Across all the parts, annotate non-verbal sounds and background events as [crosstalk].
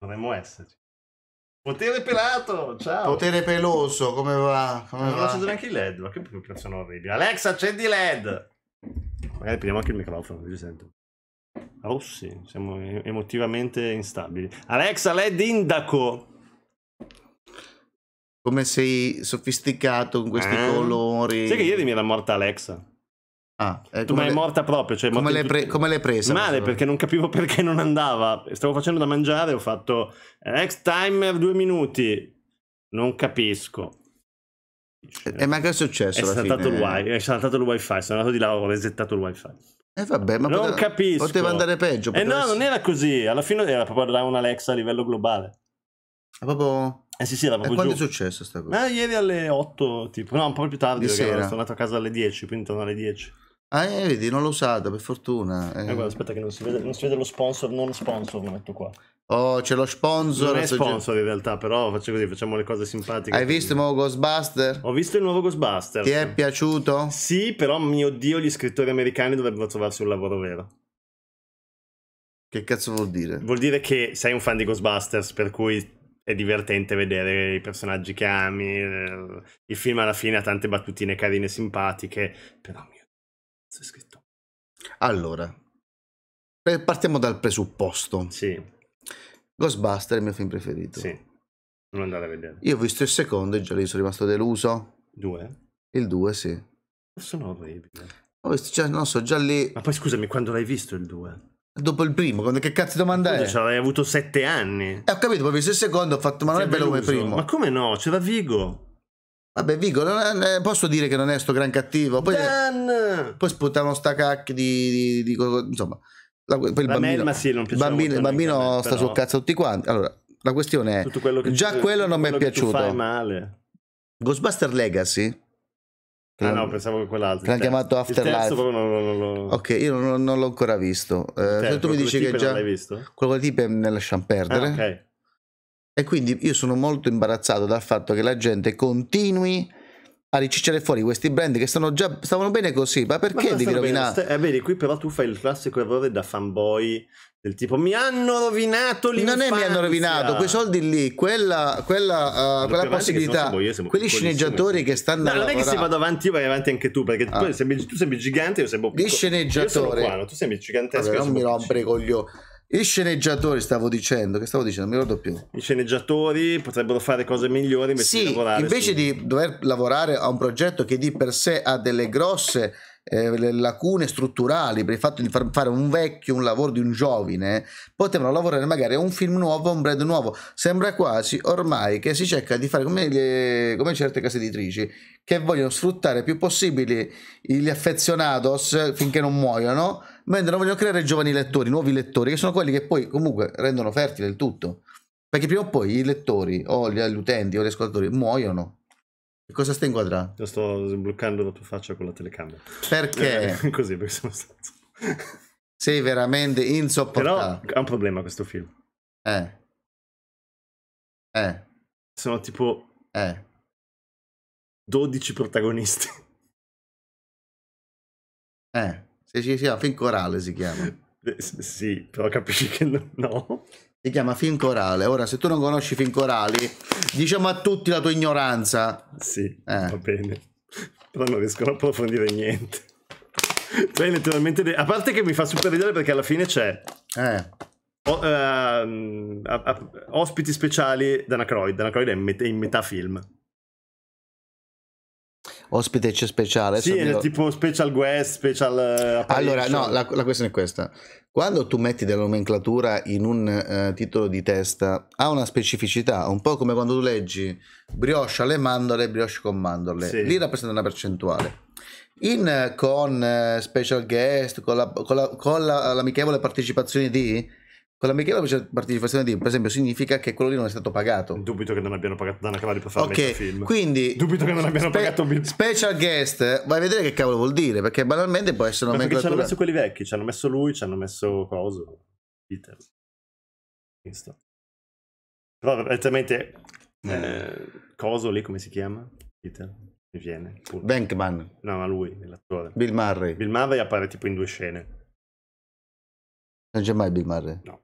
Dovremmo esserci. Potere pelato, ciao. Potere peloso, come va? Come non va? accendo neanche i LED, ma che preoccupazione orribile. Alexa, accendi i LED. Magari prendiamo anche il microfono, così sento. Rossi, oh, sì, siamo emotivamente instabili. Alexa, LED indaco. Come sei sofisticato con questi eh? colori. Sai che ieri mi era morta Alexa. Ah, eh, tu, ma è morta proprio. Cioè, come, l'hai pre... tu... presa? Male perché non capivo perché non andava. Stavo facendo da mangiare, ho fatto next eh, timer due minuti. Non capisco. e ma che è successo? È saltato, il wi- è saltato il wifi, sono andato di là, ho resettato il wifi. E eh vabbè, ma non poteva, capisco. poteva andare peggio. Poteva eh no, essere... non era così. Alla fine era proprio un Alexa a livello globale. È proprio... Eh sì, sì, era proprio... E quando giù. è successo sta cosa? Eh, ieri alle 8, tipo. No, un po' più tardi, di perché sera. sono andato a casa alle 10, quindi intorno alle 10. Ah, eh, vedi, non l'ho usata, per fortuna. Eh. Eh, guarda, aspetta che non si, vede, non si vede lo sponsor, non sponsor, lo metto qua. Oh, c'è lo sponsor. Non è sponsor in realtà, però faccio così, facciamo le cose simpatiche. Hai visto il nuovo Ghostbuster? Ho visto il nuovo Ghostbuster. Ti è piaciuto? Sì, però mio Dio, gli scrittori americani dovrebbero trovarsi un lavoro vero. Che cazzo vuol dire? Vuol dire che sei un fan di Ghostbusters, per cui è divertente vedere i personaggi che ami. Eh, il film alla fine ha tante battutine carine e simpatiche, però mio c'è scritto. Allora, partiamo dal presupposto. Sì. Ghostbuster è il mio film preferito. Sì. Non andate a vedere. Io ho visto il secondo e già lì sono rimasto deluso. Due? Il due, sì. Sono orribile. Ho visto, cioè, non so, già lì... Ma poi scusami, quando l'hai visto il due? Dopo il primo, quando, che cazzo domanda è? Ce l'avevi avuto sette anni. Eh, ho capito, poi ho visto il secondo, ho fatto, ma non è bello come primo. Ma come no? C'era Vigo. Vabbè, Vigo, è, eh, posso dire che non è sto gran cattivo. Poi, Dan! poi sputavano sta cacchio di, di, di, di, Insomma, la, poi il la bambino, me, sì, bambino, il bambino me, sta però... sul cazzo tutti quanti. Allora, la questione è: quello già tu, quello non mi è piaciuto. Fai male. Ghostbuster Legacy. Ah no, pensavo che quell'altro. L'hanno chiamato Afterlife. Non, non, non, ok, io non, l'ho ancora visto. Eh, se tu mi dici che già... Quello tipo lasciamo ah, perdere. Ah, ok. E quindi io sono molto imbarazzato dal fatto che la gente continui a ricicciare fuori questi brand che stanno già stavano bene così, ma perché ma devi rovinare? Eh, vedi, qui però tu fai il classico errore da fanboy del tipo mi hanno rovinato l'infanzia. Non è mi hanno rovinato, quei soldi lì, quella, quella, uh, quella possibilità, quelli sceneggiatori che stanno No, non è che se vado avanti io vai avanti anche tu, perché ah. tu, sembri, tu, sembri, gigante, io sembro piccolo. Gli sceneggiatori. Io sono qua, no? tu sembri gigantesco. Vabbè, non mi rompere coglioni. I sceneggiatori, stavo dicendo, che stavo dicendo, non mi ricordo più. I sceneggiatori potrebbero fare cose migliori invece sì, di lavorare. Invece su... di dover lavorare a un progetto che di per sé ha delle grosse eh, lacune strutturali per il fatto di far fare un vecchio un lavoro di un giovane, potevano lavorare magari a un film nuovo, a un brand nuovo. Sembra quasi ormai che si cerca di fare come, le, come certe case editrici che vogliono sfruttare più possibile gli affezionados finché non muoiono mentre non vogliono creare giovani lettori, nuovi lettori, che sono quelli che poi comunque rendono fertile il tutto. Perché prima o poi i lettori, o gli, utenti, o gli ascoltatori muoiono. E cosa stai inquadrando? sto sbloccando la tua faccia con la telecamera. Perché? Eh, [laughs] così, perché sono stato... Sei veramente insopportabile. Però ha un problema questo film. Eh. Eh. Sono tipo... Eh. 12 protagonisti. Eh. Sì, sì, sia film corale si chiama. Eh, sì, però capisci che no. Si chiama film corale. Ora, se tu non conosci film corali, diciamo a tutti la tua ignoranza. Sì, eh. va bene. Però non riescono a approfondire niente. Poi cioè, naturalmente... A parte che mi fa super ridere perché alla fine c'è... Eh. O, uh, a, a, ospiti speciali Dana Croyd. Dana Croyd è in, met- in metà film ospite c'è speciale. Sì, è tipo special guest, special... Eh, apparition. Allora, no, la, la, questione è questa. Quando tu metti della nomenclatura in un eh, titolo di testa, ha una specificità, un po' come quando tu leggi brioche alle mandorle, brioche con mandorle. Sì. Lì rappresenta una percentuale. In, eh, con eh, special guest, con, la, con, la, con l'amichevole partecipazione di con la Michela partecipazione di, per esempio, significa che quello lì non è stato pagato. Dubito che non abbiano pagato Dana Cavalli per fare okay, il film. Quindi, [laughs] Dubito che non abbiano spe- pagato Bill. Special guest, vai a vedere che cavolo vuol dire, perché banalmente può essere una nomenclatura. Perché ci hanno messo quelli vecchi, ci hanno messo lui, ci hanno messo Coso, Peter. Visto. Però veramente eh. eh, Coso lì come si chiama? Peter. Mi viene. Pur. Bankman. No, ma lui, l'attore. Bill Murray. Bill Murray appare tipo in due scene. Non c'è mai Bill Murray? No.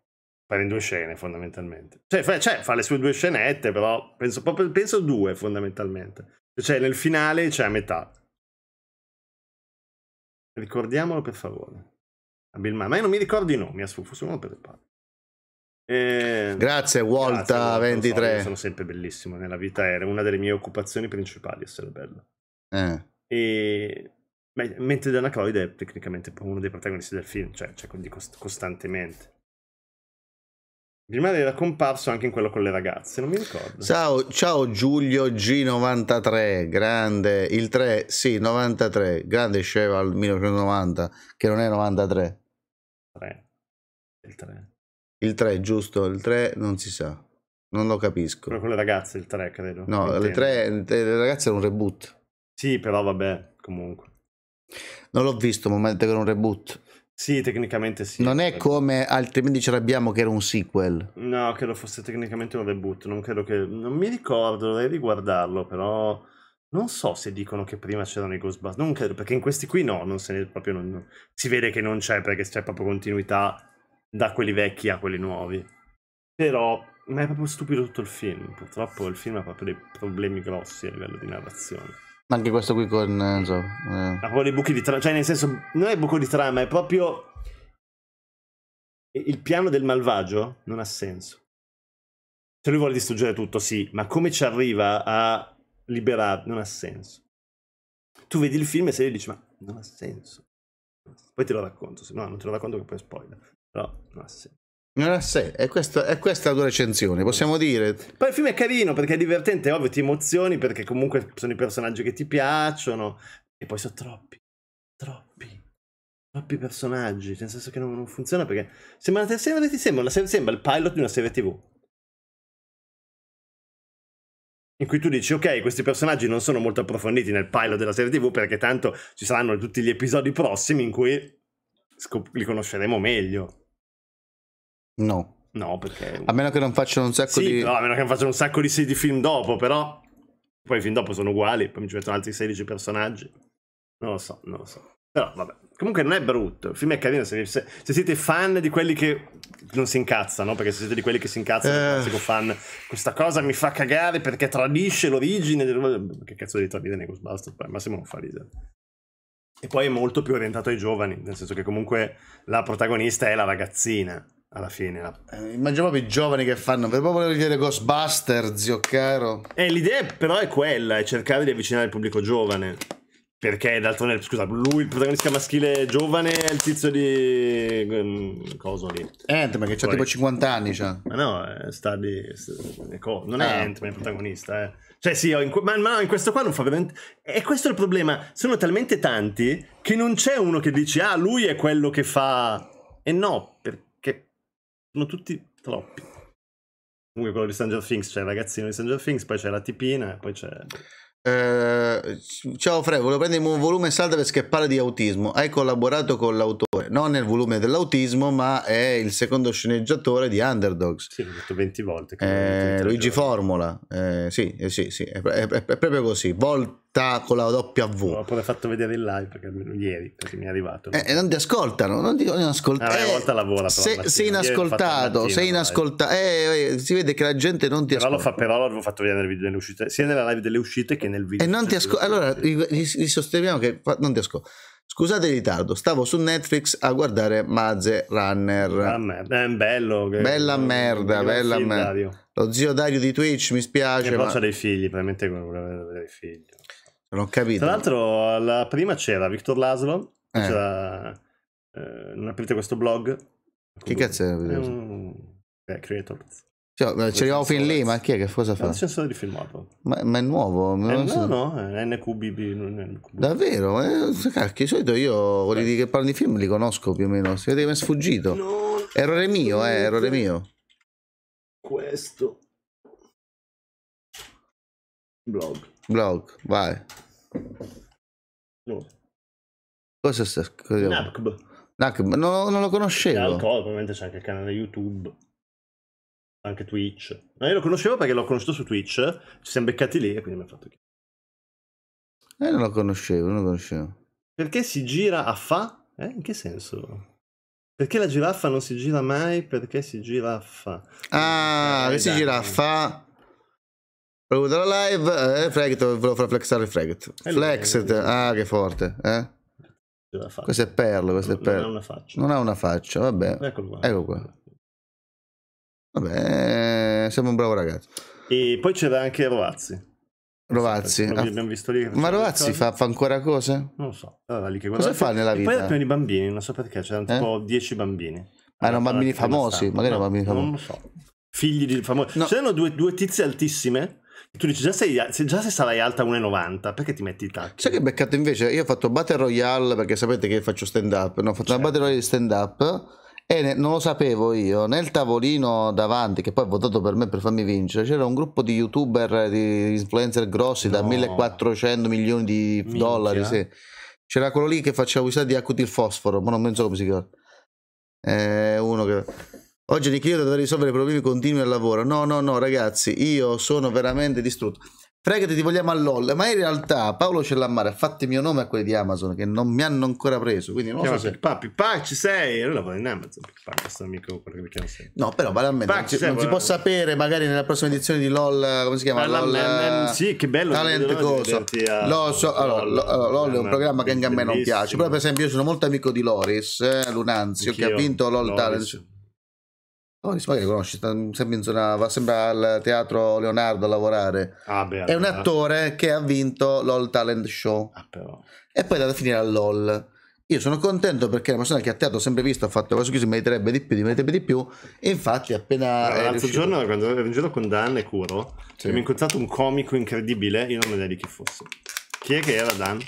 Fare in due scene fondamentalmente. Cioè fa, cioè, fa le sue due scenette, però penso, proprio, penso due fondamentalmente. Cioè nel finale c'è a metà. Ricordiamolo per favore. Ma io non mi ricordo i nomi, assurdo, sono per le palle. E... Ehm, grazie Walta23. So, sono sempre bellissimo nella vita, era una delle mie occupazioni principali essere bello. Eh. E... Mentre Dana Croyd è tecnicamente uno dei protagonisti del film, cioè, cioè dico costantemente. Prima era comparso anche in quello con le ragazze, non mi ricordo. Ciao, ciao Giulio G93, grande, il 3, sì, 93, grande Cheval 1990, che non è 93. 3. Il 3. Il 3, giusto, il 3 non si sa, non lo capisco. Però con le ragazze il 3, credo. No, le, 3, le ragazze era un reboot. Sì, però vabbè, comunque. Non l'ho visto, ma mi ha che era un reboot. Sì, tecnicamente sì. Non è come altrimenti ce l'abbiamo che era un sequel. No, credo fosse tecnicamente un reboot. Non credo che. Non mi ricordo, dovrei riguardarlo, però. Non so se dicono che prima c'erano i Ghostbusters. Non credo, perché in questi qui no, non se ne proprio. Non, non... Si vede che non c'è, perché c'è proprio continuità da quelli vecchi a quelli nuovi. Però. Ma è proprio stupido tutto il film. Purtroppo il film ha proprio dei problemi grossi a livello di narrazione. Anche questo qui con... Eh, so, eh. Ma con dei buchi di trama, cioè nel senso, non è buco di trama, è proprio... Il piano del malvagio non ha senso. Se lui vuole distruggere tutto, sì, ma come ci arriva a liberare? Non ha senso. Tu vedi il film e sei lui e dici, ma non ha senso. Poi te lo racconto, se no, non te lo racconto che poi spoiler, però non ha senso. Non ha sé, è questa, è questa, la tua recensione, possiamo dire. Poi il film è carino perché è divertente, è ovvio, ti emozioni perché comunque sono i personaggi che ti piacciono e poi sono troppi, troppi, troppi personaggi, nel senso che non, non funziona perché sembra, sembra, sembra, sembra il pilot di una serie tv. In cui tu dici, ok, questi personaggi non sono molto approfonditi nel pilot della serie tv perché tanto ci saranno tutti gli episodi prossimi in cui li conosceremo meglio. No. No, perché... A meno che non facciano un sacco sì, di... No, a meno che non facciano un sacco di, di film dopo, però... Poi i film dopo sono uguali, poi mi ci mettono altri 16 personaggi. Non lo so, non lo so. Però vabbè. Comunque non è brutto, il film è carino se, se, se siete fan di quelli che non si incazzano, perché se siete di quelli che si incazzano, eh. fan, questa cosa mi fa cagare perché tradisce l'origine del... Che cazzo di tradire nei Ghostbusters? Ma se non fa ridere. E poi è molto più orientato ai giovani, nel senso che comunque la protagonista è la ragazzina alla fine. La... Eh, immagino proprio i giovani che fanno per proprio vedere Ghostbuster, zio caro. Eh, l'idea però è quella, è cercare di avvicinare il pubblico giovane. Perché d'altronde, scusa, lui, il protagonista maschile giovane, è il tizio di... Mm, coso lì? Ant-Man, che Poi... ha tipo 50 anni, cioè. Ma no, eh, sta di... Non è ah. Ant-Man il protagonista, eh. Cioè sì, in... ma, ma in questo qua non fa veramente... E questo è il problema, sono talmente tanti che non c'è uno che dice, ah, lui è quello che fa... E no, perché sono tutti troppi. Comunque quello di Stranger Things, c'è il ragazzino di Stranger Things, poi c'è la tipina e poi c'è... Eh, ciao Fred, volevo prendere un volume salda perché parla di autismo. Hai collaborato con l'autore, non nel volume dell'autismo, ma è il secondo sceneggiatore di Underdogs. Sì, l'ho detto 20 volte. Eh, Luigi giorni. Formula, eh, sì, eh, sì, sì, è, è, è, proprio così. Vol- diretta con la W. L'ho pure fatto vedere in live perché, ieri perché mi è arrivato. No? Eh, non ti ascoltano, non ti ascoltano. ascoltare. Eh, volta lavora. Se, sei inascoltato, mattina, sei inascoltato. Eh, eh, si vede che la gente non ti però ascolta. Lo fa, però l'avevo fatto vedere nel video delle uscite, sia nella live delle uscite che nel video. E non ti ascolta. Allora, li sosteniamo che non ti ascolta. Scusate il ritardo, stavo su Netflix a guardare Maze Runner. Ah, merda. È bello. Che... Bella merda, bella merda. Dario. Lo zio Dario di Twitch, mi spiace. Che ma... c'ha dei figli, probabilmente voleva vedere dei figli. Non ho capito. Tra l'altro, la prima c'era Victor Laszlo, eh. c'era, eh, non aprite questo blog. Che cazzo è? Un... Eh, creators. Cioè, ci arrivavo fin lì, ma chi è che cosa fa? È un sensore di filmato. Ma, ma è nuovo? Ma eh, no, so. no, è NQBB, Davvero? Eh, cacchio, di solito io quelli eh. che parlano di film li conosco più o meno. Si vede che mi è sfuggito. No, errore mio, eh, errore mio. Questo. Blog blog, vai. No. Cosa sta scrivendo? NAPCB. NAPCB, no, non lo conoscevo. L'alcol, ovviamente c'è anche il canale YouTube, anche Twitch. Ma io lo conoscevo perché l'ho conosciuto su Twitch, ci siamo beccati lì e quindi mi ha fatto chiedere. Eh, non lo conoscevo, non lo conoscevo. Perché si gira a fa? Eh, in che senso? Perché la giraffa non si gira mai? Perché si gira a fa? Ah, eh, che si gira a fa? Proprio dalla live, eh, Fregat, volevo far flexare fregato. Eh, Flexet, ah che forte, eh? Questo è perlo, questo non, è perlo. Non ha una faccia. Non ha una faccia, vabbè. Eccolo qua. Ecco qua. Vabbè, eh, siamo un bravo ragazzo. E poi c'era anche Rovazzi. Rovazzi, ah, abbiamo visto lì ma Rovazzi fa, fa, ancora cose? Non lo so. Allora, lì che Cosa fa nella vita? E poi era i bambini, non so perché, c'erano eh? tipo 10 bambini. Ah, erano bambini famosi, magari erano bambini famosi. Non lo so. Figli di famosi. No. C'erano due, due tizie altissime tu dici, già sei, già se sarai alta 1,90, perché ti metti i tacchi? Sai che beccato invece? Io ho fatto Battle Royale, perché sapete che faccio stand up, no? Ho fatto certo. una Battle Royale stand up e ne, non lo sapevo io, nel tavolino davanti, che poi ha votato per me per farmi vincere, c'era un gruppo di youtuber, di influencer grossi no. da 1400 milioni di Minchia. dollari, sì. C'era quello lì che faceva usare di acuti il fosforo, ma non penso come si chiama. È uno che Oggi di Nichilio da risolvere i problemi continui al lavoro. No, no, no, ragazzi, io sono veramente distrutto. Fregati, ti vogliamo all'olle. Ma in realtà Paolo Cellammare ha fatto il mio nome a quelli di Amazon che non mi hanno ancora preso. Quindi non lo so se... Papi, Pippa, ci sei? Allora vado in Amazon. Pippa, questo amico quello che chiama sempre. No, però banalmente non, si, sei, non si può sapere magari nella prossima edizione di LOL, come si chiama? LOL, sì, che bello. Eh, talent cosa. Lo so, allora, LOL, è un eh, programma che anche a me non piace. Però per esempio io sono molto amico di Loris eh, Lunanzio che ha vinto LOL Talent. Oh, Tony Spagna li conosci, sta sempre in zona, va sempre al teatro Leonardo a lavorare. Ah, beh, è un attore che ha vinto l'All Talent Show. Ah, e poi è andato a finire all'All. Io sono contento perché è una persona che a teatro ho sempre visto ha fatto questo che si meriterebbe di più, si meriterebbe di più. E infatti, appena. l'altro riuscito... giorno, quando ero in giro con Dan e Curo, sì. abbiamo incontrato un comico incredibile. Io non ho idea di chi fosse. Chi è che era Dan?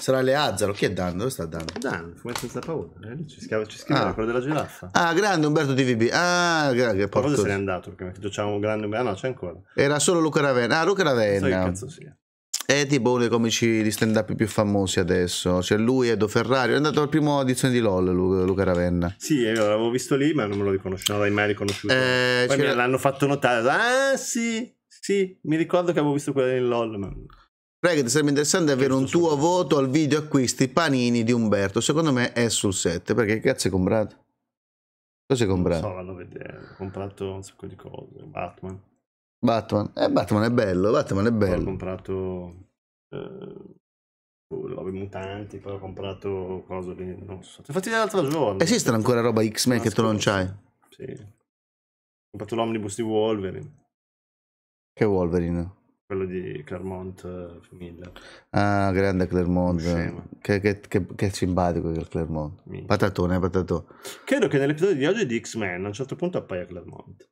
Sarà Leazzaro. Chi è Dan? Dove sta Dan? Dan, come senza paura. Eh, lì ci scrive, ci scrive ah. quello della giraffa. Ah, grande Umberto TVB. Ah, grazie. Forse se n'è andato perché facciamo un grande. Ah, no, c'è ancora. Era solo Luca Ravenna. Ah, Luca Ravenna. So che cazzo sia. È tipo uno dei comici di stand up più famosi adesso. C'è cioè lui, Edo Ferrari. È andato al primo edizione di LOL, Luca Ravenna. Sì, io eh, l'avevo visto lì, ma non me lo riconoscevo, non l'avevo mai riconosciuto. Eh, Poi me l'hanno fatto notare. Ah, sì, sì, mi ricordo che avevo visto quella in LOL. Ma... Reg, sarebbe interessante avere certo, un tuo voto al video acquisti panini di Umberto. Secondo me è sul 7, perché cazzo hai comprato? Cosa hai comprato? Non so, a vedere. Ho comprato un sacco di cose. Batman. Batman. Eh, Batman è bello, Batman è bello. Poi ho comprato... Eh... Uh, Robe mutanti, poi ho comprato cose che non so. Infatti ho l'altro giorno. Esistono ancora roba X-Men ah, che tu non c'hai? Sì. Ho comprato l'omnibus di Wolverine. Che Wolverine? quello di Clermont eh, Miller. Ah, grande Clermont. Che, che, che, che, simpatico che Clermont. Minchia. Patatone, patatone. Credo che nell'episodio di oggi di X-Men a un certo punto appaia Clermont.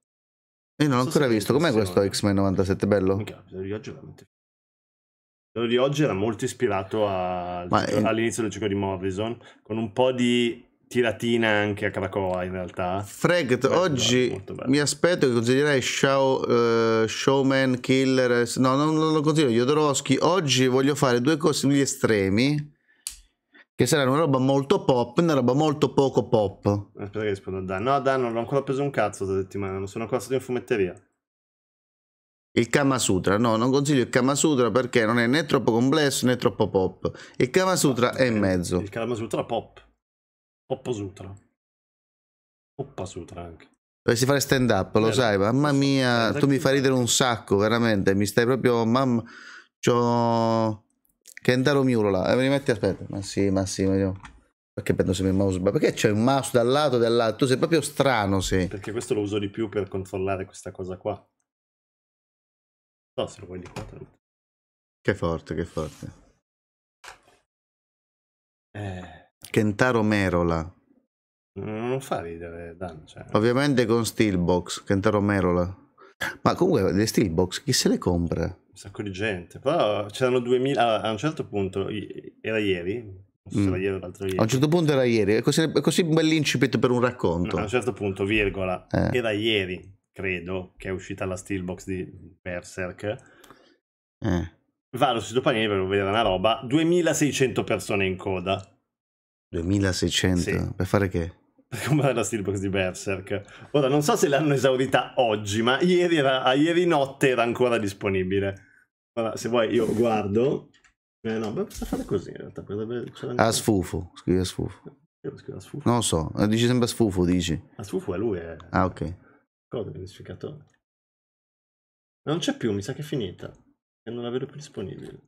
Io non l'ho so ancora visto. Com'è questo X-Men 97? Bello? l'episodio di oggi è veramente... Quello di oggi era molto ispirato a... è... Eh, all'inizio del gioco di Morrison, con un po' di tiratina anche a Krakoa in realtà. Fregat, oggi mi aspetto che consiglierai show, uh, eh, Showman, Killer, no non, non lo consiglio, Jodorowsky, oggi voglio fare due cose negli estremi, che saranno una roba molto pop e una roba molto poco pop. Eh, aspetta che rispondo a Dan, no Dan non l'ho ancora preso un cazzo questa settimana, non sono ancora stato in fumetteria. Il Kama Sutra, no, non consiglio il Kama Sutra perché non è né troppo complesso né troppo pop. Il Kama Sutra ah, è in mezzo. Il Kama Sutra pop. Sutra. Opposutra. Sutra anche. Dovresti fare stand up, lo Vero. sai, mamma mia, tu mi fai ridere un sacco, veramente, mi stai proprio, mamma, c'ho Kentaro Miuro là, eh, mi metti, aspetta, ma sì, ma sì, ma io... Perché prendo sempre il mouse? perché c'è un mouse dal lato e dall'altro? Tu sei proprio strano, sì. Perché questo lo uso di più per controllare questa cosa qua. No, se lo vuoi di qua, Che forte, che forte. Eh... Kentaro Merola. Mm, non fa ridere, Dan. Cioè. Ovviamente con Steelbox, Kentaro Merola. Ma comunque le Steelbox chi se le compra? Un sacco di gente. Però c'erano 2000. Ah, a un certo punto, era ieri. So mm. era ieri, ieri. A un certo punto era ieri, è così, è così bell'incipit per un racconto. No, a un certo punto, virgola, eh. era ieri, credo, che è uscita la Steelbox di Berserk. Eh. Vado sul sito panini per vedere una roba, 2600 persone in coda. 2600? Sì. Per fare che? Per comprare la Steelbox di Berserk. Ora, non so se l'hanno esaurita oggi, ma ieri, era, ieri notte era ancora disponibile. Ora, se vuoi, io guardo. Eh, no, beh, basta fare così in realtà. A sfufo, scrivi a sfufo. sfufo. Non lo so, eh, dici sempre a sfufo, dici. A sfufo è lui, è... Ah, ok. Cosa identificatore. Non c'è più, mi sa che è finita. E non la vedo più disponibile.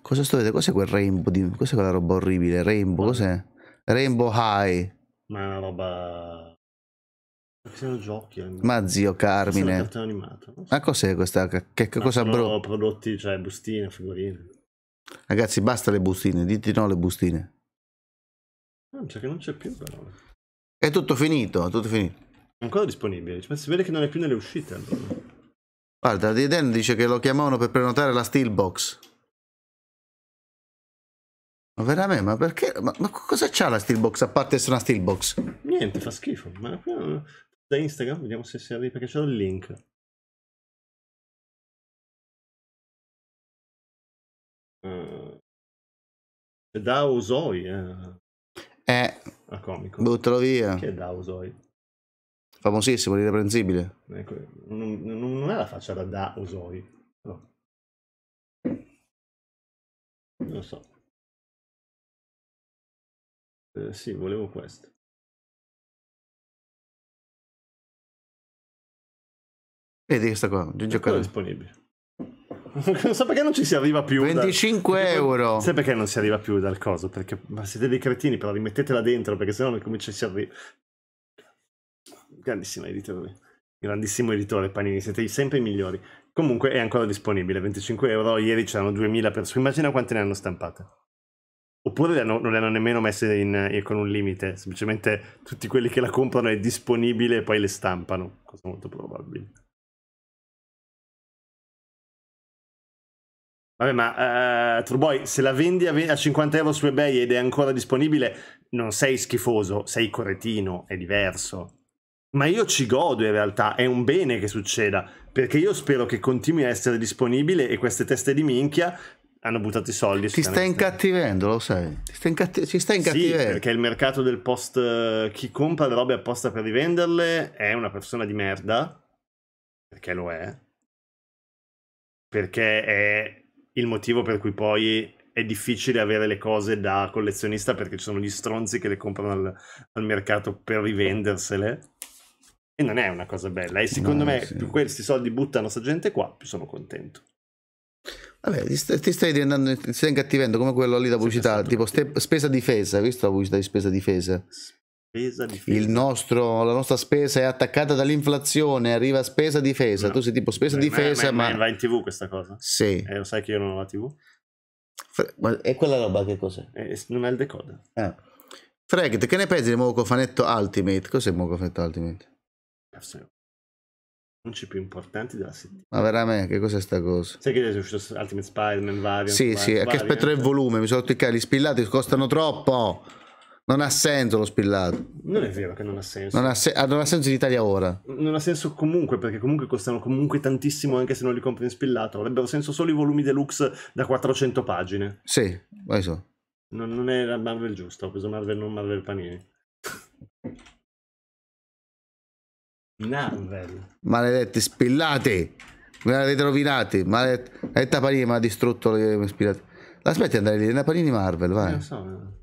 Cosa sto vedendo? Cos'è quel rainbow? Di... Cos'è quella roba orribile? Rainbow, no. cos'è? Rainbow High. Ma è una roba... Perché sono giochi. Ma zio Carmine. Questa è So. Ma cos'è questa? Che, che no, cosa brutta? prodotti, cioè bustine, figurine. Ragazzi, basta le bustine, diti no le bustine. No, mi che non c'è più però. È tutto finito, è tutto finito. ancora disponibile, cioè, si vede che non è più nelle uscite allora. Guarda, Diden dice che lo chiamavano per prenotare la Steelbox. Ma veramente? Ma perché? Ma, ma cosa c'ha la steelbox a parte essere una steelbox? Niente, fa schifo. Ma eh, da Instagram vediamo se si arriva perché c'è il link. Uh, da Osoi. Eh. Eh. A ah, comico. Buttalo via. Che è da Osoi? Famosissimo, irreprensibile. Ecco, non, non, è la faccia da Da Osoi. No. Non lo so. Eh, sì, volevo questo. Vedi questa qua, giocatore disponibile. [laughs] Non so perché non ci si arriva più. 25 dal... euro. Sai perché non si arriva più dal coso? Perché ma siete dei cretini, però rimettetela dentro perché sennò non comincia a si Grandissimo editore. Grandissimo editore Panini, siete sempre i migliori. Comunque è ancora disponibile, 25 euro. Ieri c'erano 2000 persone. Immagina quante ne hanno stampate oppure le hanno, non le hanno nemmeno messe in, in, eh, con un limite, semplicemente tutti quelli che la comprano è disponibile e poi le stampano, cosa molto probabile. Vabbè, ma uh, eh, Truboy, se la vendi a 50 euro su eBay ed è ancora disponibile, non sei schifoso, sei corretino, è diverso. Ma io ci godo in realtà, è un bene che succeda, perché io spero che continui a essere disponibile e queste teste di minchia hanno buttato i soldi. Ti sta incattivendo, lo sai. Ti sta incatti- ci sta incattivendo. Sì, perché il mercato del post, eh, chi compra le robe apposta per rivenderle è una persona di merda, perché lo è, perché è il motivo per cui poi è difficile avere le cose da collezionista perché ci sono gli stronzi che le comprano al, al mercato per rivendersele. E non è una cosa bella. E eh. secondo no, me, sì. più questi soldi buttano sta gente qua, più sono contento. Vabbè, ti, st- ti stai diventando, ti stai incattivendo come quello lì da pubblicità, tipo ste- spesa difesa, visto la pubblicità di spesa difesa? Spesa difesa. Nostro, la nostra spesa è attaccata dall'inflazione, arriva spesa difesa, no. tu sei tipo spesa Beh, difesa ma... Ma, va in tv questa cosa? Sì. Eh, lo sai che io non ho la tv? Fre- ma è quella roba che cos'è? Eh, non è il decoder. Eh. Ah. Fregt, che ne pensi di nuovo cofanetto Ultimate? Cos'è il nuovo cofanetto Ultimate? Cazzo, eh, annunci più importanti della settimana. Ma veramente, che cos'è sta cosa? Sai che è uscito Ultimate Spider-Man, Variant? Sì, Spider-Man, sì, Variant. che aspetto il volume, mi sono toccato, gli spillati costano troppo. Non ha senso lo spillato. Non è vero che non ha senso. Non ha, se- ah, non ha, senso in Italia ora. Non ha senso comunque, perché comunque costano comunque tantissimo anche se non li compri in spillato. Avrebbero senso solo i volumi deluxe da 400 pagine. Sì, vai so. Non, non è Marvel giusto, ho preso Marvel, non Marvel Panini. Narvel. Maledetti, spillati. Me l'avete rovinati. Maledetta Panini mi ha distrutto le ispirate. La smetti di andare lì, la Marvel, vai. Non so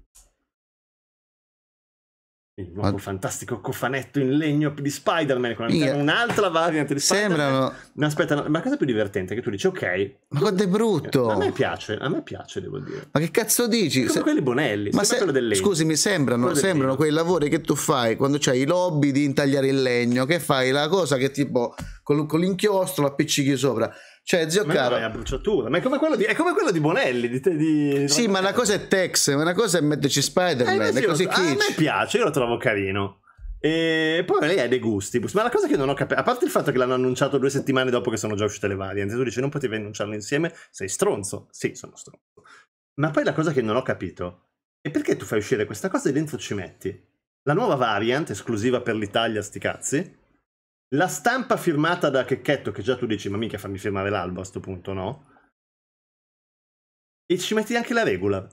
il nuovo What? fantastico cofanetto in legno di Spider-Man con Mia. un'altra variante di Spider-Man. Sembrano... aspetta, ma la cosa più divertente è che tu dici, ok... Ma quanto è brutto! A me piace, a me piace, devo dire. Ma che cazzo dici? Sono se... quelli bonelli, ma se... del legno. Scusami, sembrano, sembrano quei lavori che tu fai quando c'hai i lobby di intagliare il legno, che fai la cosa che tipo con, l'inchiostro lo appiccichi sopra. Cioè, zio ma caro. è a bruciatura. Ma è come quello di, come quello di Bonelli. Di te, di... Sì, ma una cosa è Tex, una cosa è metterci Spider-Man. Eh, io, lo... Ah, a me piace, io lo trovo carino. E poi lei ha dei gusti. Ma la cosa che non ho capito, a parte il fatto che l'hanno annunciato due settimane dopo che sono già uscite le variant, tu dici non potevi annunciarlo insieme? Sei stronzo. Sì, sono stronzo. Ma poi la cosa che non ho capito è perché tu fai uscire questa cosa e dentro ci metti la nuova variant esclusiva per l'Italia, sti cazzi la stampa firmata da Checchetto, che già tu dici, ma mica fammi firmare l'albo a sto punto, no? E ci metti anche la regola.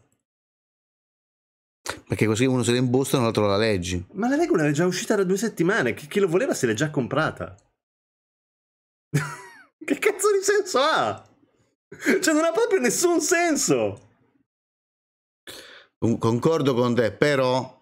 Perché così uno se la imbusta e l'altro la leggi. Ma la regola è già uscita da due settimane, chi, chi lo voleva se l'è già comprata. [laughs] che cazzo di senso ha? Cioè non ha proprio nessun senso. Concordo con te, però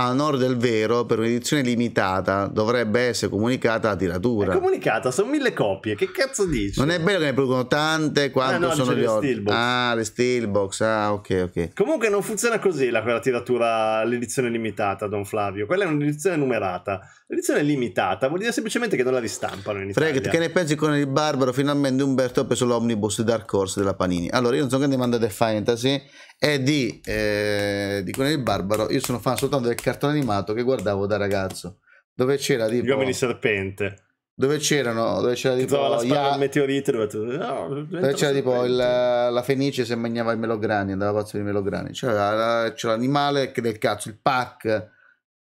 a onore del vero, per un'edizione limitata, dovrebbe essere comunicata a tiratura. È comunicata, sono mille copie, che cazzo dici? Non è bello che ne producono tante quanto ah, no, sono gli oggi. Ah, le steelbox, ah, ok, ok. Comunque non funziona così la quella tiratura, l'edizione limitata, Don Flavio. Quella è un'edizione numerata. L'edizione limitata vuol dire semplicemente che non la ristampano in Italia. Freg, che ne pensi con il Barbaro finalmente Umberto ha preso l'omnibus di Dark Horse della Panini? Allora, io non so che ne mando The Fantasy, è di, eh, di Conan il Barbaro. Io sono fan soltanto del cartone animato che guardavo da ragazzo, dove c'era tipo... Gli uomini serpente. Dove c'erano, dove c'era tipo... Trovava la spada del meteorite, dove, no, dove c'era tipo il, la fenice se mangiava i melograni, andava pazzo per i melograni. C'era, c'era l'animale che del cazzo, il pack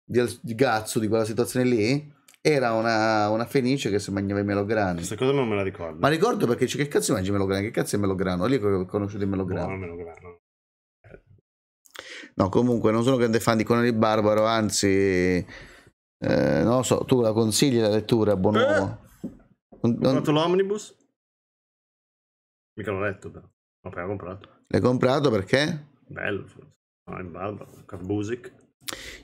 del cazzo di quella situazione lì era una, una, fenice che se mangiava i melograni. Questa cosa non me la ricordo. Ma ricordo perché dice che cazzo mangi i melograni? Che cazzo è il melograno? Lì ho conosciuto il melograno. Buono melograno. No, comunque non sono grande fan di Conan il Barbaro, anzi, eh, non lo so, tu la consigli la lettura, buon eh? uomo? Eh, ho comprato l'omnibus? Mica l'ho letto, però. L'ho appena comprato. L'hai comprato perché? Bello, no, ah, il Barbaro, Carbusic.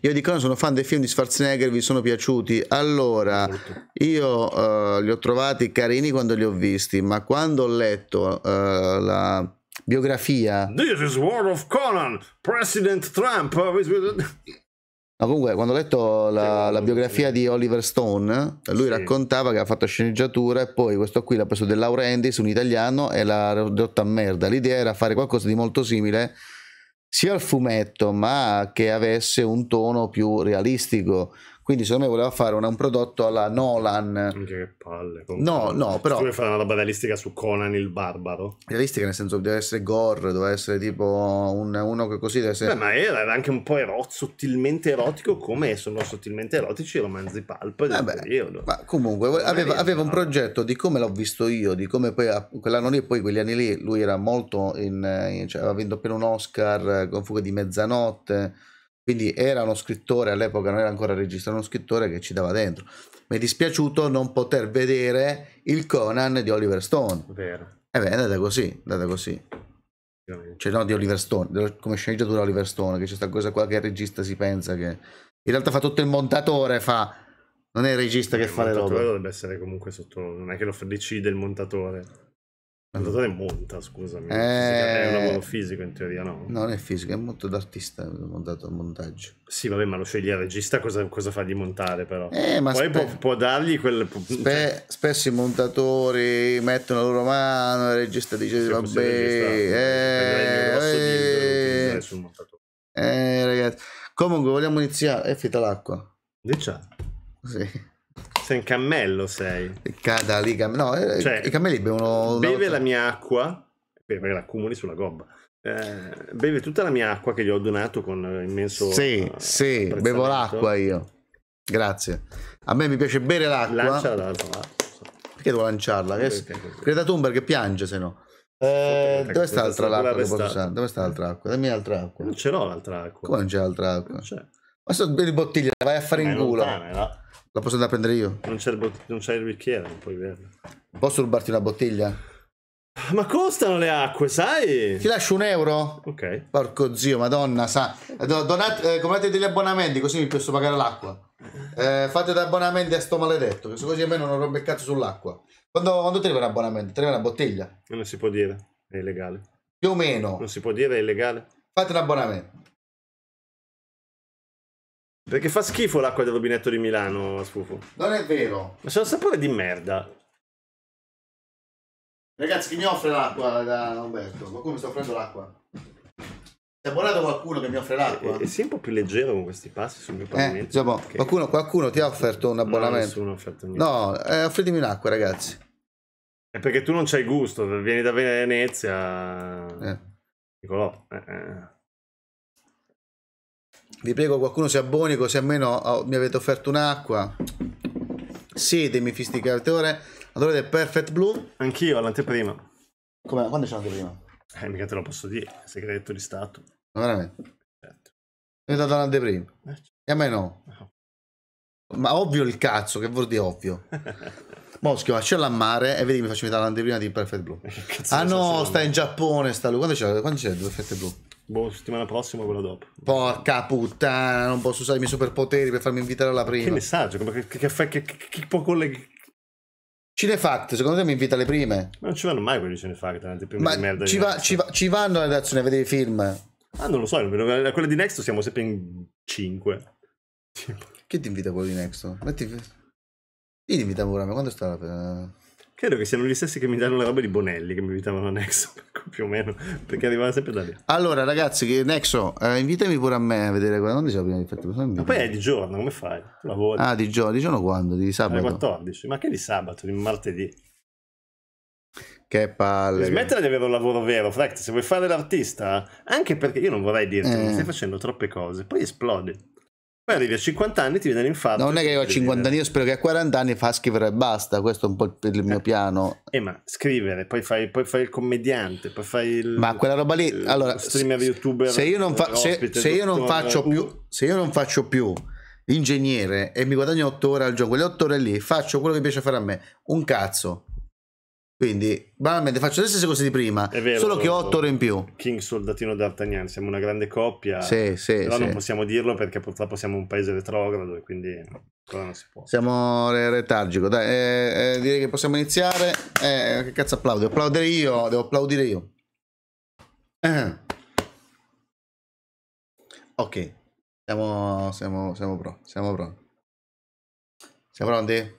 Io di Conan sono fan dei film di Schwarzenegger, vi sono piaciuti? Allora, Molto. io uh, li ho trovati carini quando li ho visti, ma quando ho letto uh, la biografia. This is War of Conan, President Trump. No, uh, uh, comunque, quando ho letto la, la biografia di Oliver Stone, lui sì. raccontava che ha fatto sceneggiatura e poi questo qui l'ha preso del Laurentiis, un italiano, e l'ha rotta a merda. L'idea era fare qualcosa di molto simile sia al fumetto, ma che avesse un tono più realistico. Quindi secondo me voleva fare una, un prodotto alla Nolan. Anche che palle. Comunque. No, no, cioè, però... Come fare una roba realistica su Conan il Barbaro? Realistica nel senso deve essere gore, deve essere tipo un, uno che così deve essere... Beh, ma era, era anche un po' erot, sottilmente erotico come sono sottilmente erotici i romanzi pulp del Vabbè, eh periodo. Ma comunque aveva, aveva, aveva un progetto di come l'ho visto io, di come poi quell'anno lì e poi quegli anni lì lui era molto in... in cioè aveva vinto appena un Oscar eh, con Fuga di Mezzanotte quindi era uno scrittore, all'epoca non era ancora regista, era uno scrittore che ci dava dentro. Mi è dispiaciuto non poter vedere il Conan di Oliver Stone. Vero. E eh beh, è andata così, è andata così. Cioè no, di Oliver Stone, come sceneggiatura Oliver Stone, che c'è questa cosa qua che il regista si pensa che... In realtà fa tutto il montatore, fa... Non è il regista che il fa le robe. Il montatore dovrebbe essere comunque sotto... Non è che lo decide il montatore. L'andatore è monta, scusami. Eh, eh... È un lavoro fisico in teoria, no? non è fisico, è molto d'artista montato il montaggio. Sì, vabbè, ma lo sceglie il regista cosa, cosa fa di montare, però. Eh, ma Poi spe... può, può, dargli quel. Cioè spe... Spesso i montatori mettono la loro mano, il regista dice: sì, Vabbè, eh, eh, sul montatore. Eh, ragazzi. Comunque, vogliamo iniziare. È finita l'acqua. Diciamo. Sì un cammello sei. Cada lì, cam- no, eh, cioè, i cammelli bevono... Beve la mia acqua, perché la accumuli sulla gobba. Eh, beve tutta la mia acqua che gli ho donato con eh, immenso... Sì, uh, sì, bevo l'acqua io. Grazie. A me mi piace bere l'acqua. Lancia l'acqua. Perché devo lanciarla? Greta Thunberg che piange se no. Eh, dove sta l'altra l'acqua che Dove sta l'altra acqua? Dammi l'altra acqua. Non ce l'ho l'altra acqua. Come non c'è l'altra acqua? Non c'è. Ma sono due bottiglie, vai a fare Ma in culo. Lontana, no? La posso andare a prendere io? Non c'è, il, non c'è il bicchiere, non puoi berlo. Posso rubarti una bottiglia? Ma costano le acque, sai? Ti lascio un euro? Ok. Porco zio, madonna, sa. Donate, eh, comprate degli abbonamenti così mi posso pagare l'acqua. Eh, fate da abbonamenti a sto maledetto, che così almeno non rompe il cazzo sull'acqua. Quando, quando ti arriva un abbonamento? Ti arriva una bottiglia? Non si può dire, è illegale. Più o meno. Non si può dire, è illegale. Fate un abbonamento. Perché fa schifo l'acqua del rubinetto di Milano, a stufo. Non è vero. Ma c'è un sapore di merda. Ragazzi, chi mi offre l'acqua da Umberto? Qualcuno mi sta offrendo l'acqua. Ti è abbonato qualcuno che mi offre l'acqua? E, eh, e eh, sii un po' più leggero con questi passi sul mio eh, pavimento. Eh, già perché... qualcuno, qualcuno ti ha offerto un abbonamento? No, nessuno ha offerto niente. No, eh, offritemi l'acqua, ragazzi. È perché tu non c'hai gusto, vieni da Venezia... Eh. Nicolò. Eh, eh. Vi prego qualcuno sia bonico, se almeno oh, mi avete offerto un'acqua. Sì, demistificatore. Allora del Perfect Blue. Anch'io, all'anteprima. Come? Quando c'è l'anteprima? Eh, mica te lo posso dire, segreto di Stato. Ma veramente? Certo. Mi hai dato l'anteprima? Eh. E a me no. no. Ma ovvio il cazzo, che vuol dire ovvio? [laughs] Moschio, ma accello a mare e vedi mi faccio metà l'anteprima di Perfect Blue. [laughs] ah no, sta in Giappone, sta lui. Quando c'è, quando c'è il Perfect Blue? Boh, settimana prossima o quella dopo. Porca puttana, non posso usare i miei superpoteri per farmi invitare alla prima. Che messaggio? Che, che, che, che, può collegare? Cinefact, secondo te mi invita alle prime? Ma non ci vanno mai quelli di Cinefact, le prime Ma di merda. Ci, va, ci, va, ci vanno le reazioni a vedere i film? Ah, non lo so, a quella di Nexto siamo sempre in 5. Chi ti invita quello di Nexto? Metti... Io ti invita pure a me, quando sta la... Credo che siano gli stessi che mi danno la roba di Bonelli che mi invitavano a Nexo, [laughs] ecco, più o meno, perché arrivava sempre da lì. Allora, ragazzi, Nexo, eh, invitami pure a me a vedere quando dicevo prima di fatto. Ma poi è di giorno, come fai? Lavori. Ah, di giorno, di giorno quando? Di sabato? Alle 14, ma che di sabato, di martedì. Che palle. Smettere di avere un lavoro vero, Fract, se vuoi fare l'artista, anche perché io non vorrei dirti, eh. stai facendo troppe cose, poi esplodi. Poi arrivi a 50 anni, e ti viene l'infarto. Non è che io a 50 anni, io spero che a 40 anni fa scrivere e basta. Questo è un po' il, mio eh, piano. Eh, ma scrivere, poi fai, poi fai, il commediante, poi fai il. Ma quella roba lì. Il, allora, streamer youtuber. Se io non, fa, ospite, se, se io non faccio più. Uh. Se io non faccio più ingegnere e mi guadagno 8 ore al gioco, quelle 8 ore lì faccio quello che piace fare a me. Un cazzo. Quindi, banalmente, faccio le stesse cose di prima, vero, solo che ho 8 ore in più. King, soldatino d'Artagnan, siamo una grande coppia. Sì, sì. Però sì. non possiamo dirlo perché purtroppo siamo un paese retrogrado e quindi ancora non si può. Siamo retargico. Dai, eh, eh, direi che possiamo iniziare. Eh, che cazzo applaudi? Applaudire io, devo applaudire io. [clears throat] Ok, siamo, siamo, siamo pronti. Siamo pronti? Siamo pronti?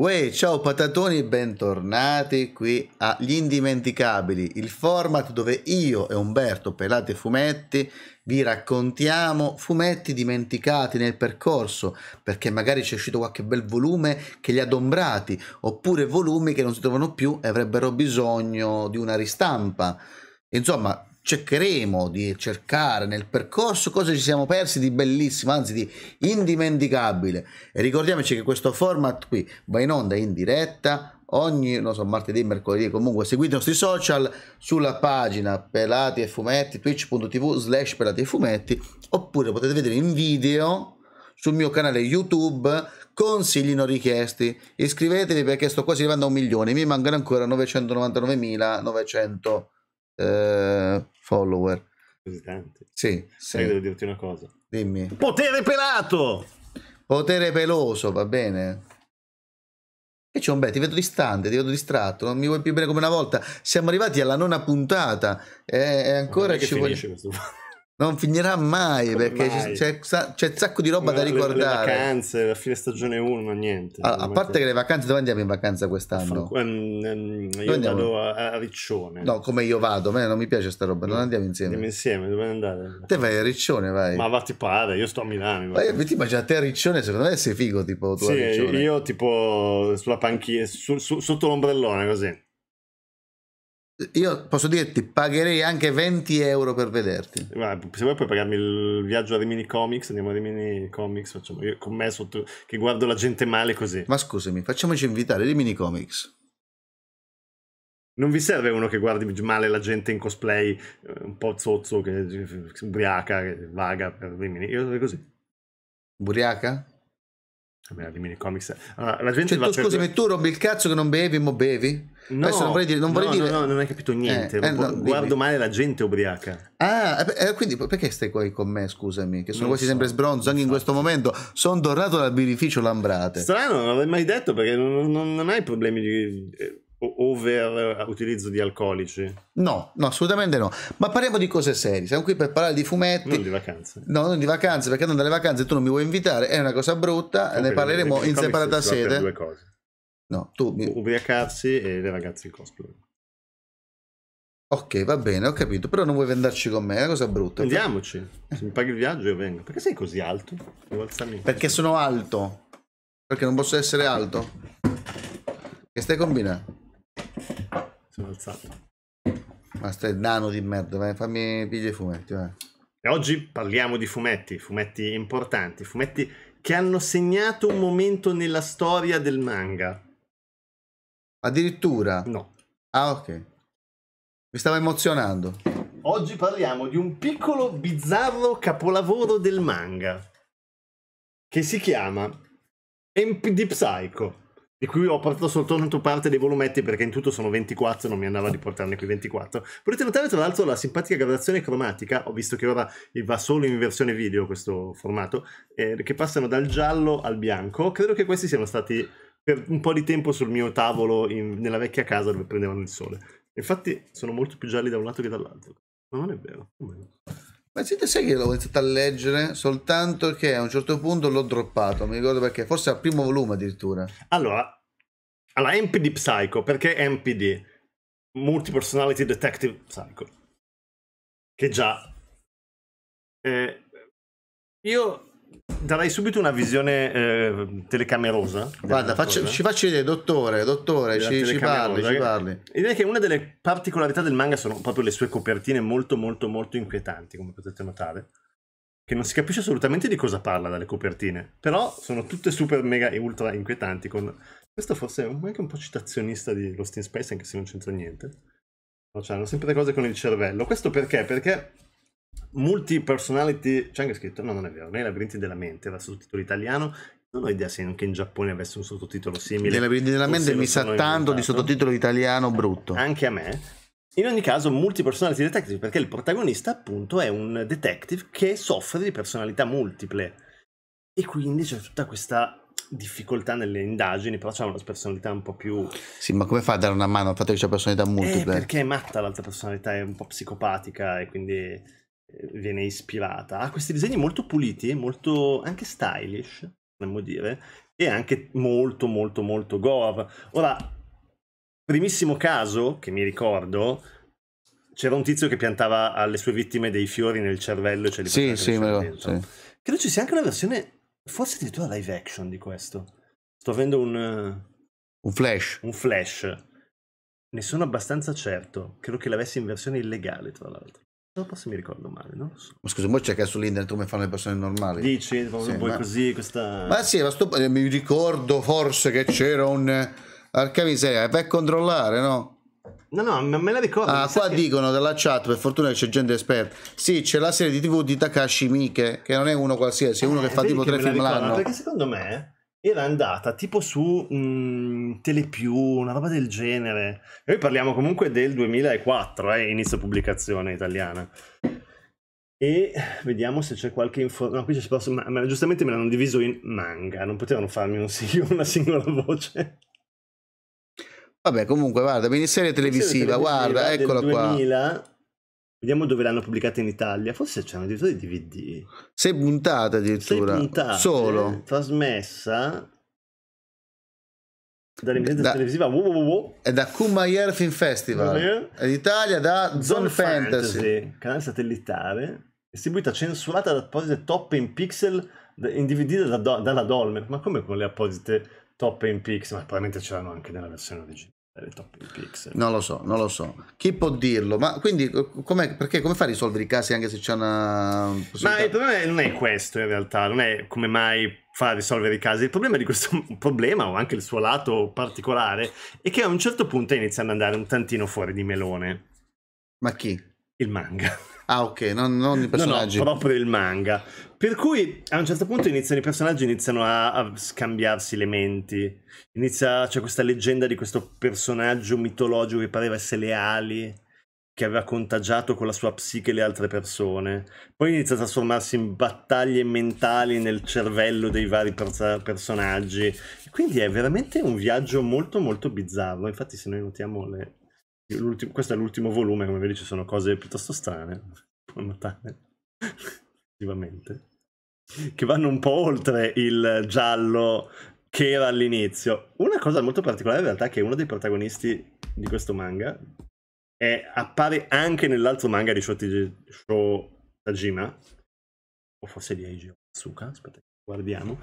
Uè, ciao patatoni, bentornati qui a Gli Indimenticabili, il format dove io e Umberto Pelate Fumetti vi raccontiamo fumetti dimenticati nel percorso, perché magari c'è uscito qualche bel volume che li ha dombrati, oppure volumi che non si trovano più e avrebbero bisogno di una ristampa. Insomma, cercheremo di cercare nel percorso cosa ci siamo persi di bellissimo, anzi di indimenticabile. E ricordiamoci che questo format qui va in onda in diretta ogni, non so, martedì, mercoledì, comunque seguite i nostri social sulla pagina Pelati e Fumetti, twitch.tv slash Pelati e Fumetti, oppure potete vedere in video sul mio canale YouTube consigli non richiesti. Iscrivetevi perché sto quasi arrivando a un milione, mi mancano ancora 999.900 eh, follower. Così tanti. Sì, sì. Devo dirti una cosa. Dimmi. Potere pelato! Potere peloso, va bene. E c'è un bel, ti vedo distante, ti vedo distratto, non mi vuoi più bene come una volta. Siamo arrivati alla nona puntata e, e ancora ci vuole... Non finirà mai Come perché mai? C'è, c'è, un sacco di roba ma da eh, ricordare. Le, le vacanze, la fine stagione 1, ma niente. Allora, a parte che le vacanze, dove andiamo in vacanza quest'anno? Fra... Um, um, io andiamo? vado a, a, Riccione. No, come io vado, a me non mi piace sta roba, no. non mm. andiamo insieme. Andiamo insieme, dove andare? Te vai a Riccione, vai. Ma va ti pare, io sto a Milano. Ma io, ti immagino a te a Riccione, secondo me sei figo tipo tu sì, Io tipo sulla panchina, su, su, sotto l'ombrellone così. Io posso dirti, pagherei anche 20 euro per vederti. se vuoi puoi pagarmi il viaggio a Rimini Comics, andiamo a Rimini Comics, facciamo io con me sotto, che guardo la gente male così. Ma scusami, facciamoci invitare Rimini Comics. Non vi serve uno che guardi male la gente in cosplay, eh, un po' zozzo, che, ubriaca, che vaga per Rimini. Io sarei così. Ubriaca? Vabbè, Rimini Comics. Allora, la gente cioè, va tu, per... Scusami, tu rompi il cazzo che non bevi, mo bevi? No, Adesso non vorrei dire... Non vorrei no, dire... No, no, non hai capito eh, niente. Eh, eh, no, Guardo dimmi. male la gente ubriaca. Ah, eh, eh quindi perché stai qui con me, scusami? Che sono non quasi so. sempre sbronzo, anche in questo momento. Sono tornato dal birrificio Lambrate. Strano, non l'avrei mai detto perché non, non, non hai problemi di eh, over utilizzo di alcolici? No, no, assolutamente no. Ma parliamo di cose serie. Siamo qui per parlare di fumetti. Non di vacanze. No, non di vacanze, perché non dalle vacanze tu non mi vuoi invitare, è una cosa brutta, Comunque, ne parleremo in separata sede. Due cose. No, tu mi... ubriacarsi e le ragazze in cosplay. Ok, va bene, ho capito, però non vuoi venderci con me, è una cosa brutta. Andiamoci, eh. se mi paghi il viaggio io vengo. Perché sei così alto? Devo alzarmi. Perché sono alto. Perché non posso essere alto. Che stai combinando? Sono alzato. Ma stai nano di merda, vai, fammi pigliare i fumetti, vai. E oggi parliamo di fumetti, fumetti importanti, fumetti che hanno segnato un momento nella storia del manga. Addirittura? No. Ah, ok. Mi stava emozionando. Oggi parliamo di un piccolo bizzarro capolavoro del manga che si chiama MPD Psycho, di cui ho portato soltanto parte dei volumetti perché in tutto sono 24, non mi andava di portarne qui 24. Potete notare tra l'altro la simpatica gradazione cromatica, ho visto che ora va solo in versione video questo formato, eh, che passano dal giallo al bianco. Credo che questi siano stati per un po' di tempo sul mio tavolo in, nella vecchia casa dove prendevano il sole. Infatti sono molto più gialli da un lato che dall'altro. Ma non è vero. Ma siete sai che l'ho iniziato a leggere soltanto che a un certo punto l'ho droppato, mi ricordo perché, forse al primo volume addirittura. Allora, alla MPD Psycho, perché MPD? Multipersonality Detective Psycho. Che già... Eh, io Darai subito una visione eh, telecamerosa. Guarda, faccio, ci faccio vedere, dottore, dottore, ci, ci, parli, ci parli. L'idea eh. è che una delle particolarità del manga sono proprio le sue copertine molto, molto, molto inquietanti, come potete notare. Che non si capisce assolutamente di cosa parla dalle copertine. Però sono tutte super, mega e ultra inquietanti. Con... Questo forse è anche un po' citazionista di Lost in Space, anche se non c'entra niente. No, cioè, hanno sempre le cose con il cervello. Questo perché? Perché Multi-personality, c'è anche scritto, no non è vero, nei labirinti della mente, era sottotitolo italiano, non ho idea se anche in Giappone avesse un sottotitolo simile. Nei labirinti della mente mi sa tanto inventato. di sottotitolo italiano brutto. Anche a me. In ogni caso, multi-personality detective, perché il protagonista appunto è un detective che soffre di personalità multiple. E quindi c'è tutta questa difficoltà nelle indagini, però c'è una personalità un po' più... Sì, ma come fa a dare una mano al fatto che c'è personalità eh, multiple? Eh, perché è matta l'altra personalità, è un po' psicopatica e quindi eh, viene ispirata a questi disegni molto puliti, molto anche stylish, potremmo dire, e anche molto molto molto gore. Ora, primissimo caso che mi ricordo, c'era un tizio che piantava alle sue vittime dei fiori nel cervello, cioè li sì, sì, vero, sì. Credo ci sia anche una versione, forse addirittura live action di questo. Sto avendo un... Un flash. Un flash. Ne sono abbastanza certo. Credo che l'avessi in versione illegale, tra l'altro dopo se mi ricordo male, non lo so. Ma scusa, voi cercate su internet come fanno le persone normali? Dici, proprio sì, ma... così, questa... Ma sì, ma sto... Eh, mi ricordo forse che c'era un... Eh, arca miseria, per controllare, no? No, no, me la ricordo. Ah, qua che... dicono dalla chat, per fortuna che c'è gente esperta. Sì, c'è la serie di TV di Takashi Miike, che non è uno qualsiasi, è uno eh, che fa tipo tre film l'anno. Perché secondo me era andata tipo su mh, mhmm, Telepiù, una roba del genere. noi parliamo comunque del 2004, eh, inizio pubblicazione italiana. E vediamo se c'è qualche informazione. No, qui c'è posso... ma, ma giustamente me l'hanno diviso in manga, non potevano farmi un [laughs] siglo, una singola voce. Vabbè, comunque, guarda, miniserie televisiva, miniserie televisiva guarda, eccola 2000, qua. Vediamo dove l'hanno pubblicata in Italia. Forse c'è addirittura di DVD. Sei puntata addirittura. Sei puntata. Solo. Trasmessa dall'emittente da, televisiva www. È da Kumayer Film Festival. È d'Italia da Zone, Zone Fantasy. Fantasy. Canale satellitare. Distribuita censurata da apposite toppe in pixel in DVD dalla, dalla Dolmen. Ma come con le apposite toppe in pixel? Ma probabilmente ce l'hanno anche nella versione originale. Non lo so, non lo so. Chi può dirlo? Ma quindi come fa a risolvere i casi anche se c'è una... Ma il problema non è questo in realtà, non è come mai fa a risolvere i casi. Il problema di questo [laughs] problema, o anche il suo lato particolare, è che a un certo punto inizia ad andare un tantino fuori di melone. Ma chi? Il manga. Ah ok, non, non i personaggi. No, no, proprio il manga. Per cui a un certo punto iniziano, i personaggi iniziano a, a scambiarsi le menti. Inizia, c'è questa leggenda di questo personaggio mitologico che pareva essere le ali, che aveva contagiato con la sua psiche le altre persone. Poi inizia a trasformarsi in battaglie mentali nel cervello dei vari per- personaggi. Quindi è veramente un viaggio molto molto bizzarro. Infatti se noi notiamo le... questo è l'ultimo volume, come vedi ci sono cose piuttosto strane. Buon [laughs] notare. [laughs] effettivamente che vanno un po' oltre il giallo che era all'inizio. Una cosa molto particolare in realtà è che uno dei protagonisti di questo manga è, appare anche nell'altro manga di Tajima, o forse di Eiji Otsuka, aspetta, guardiamo,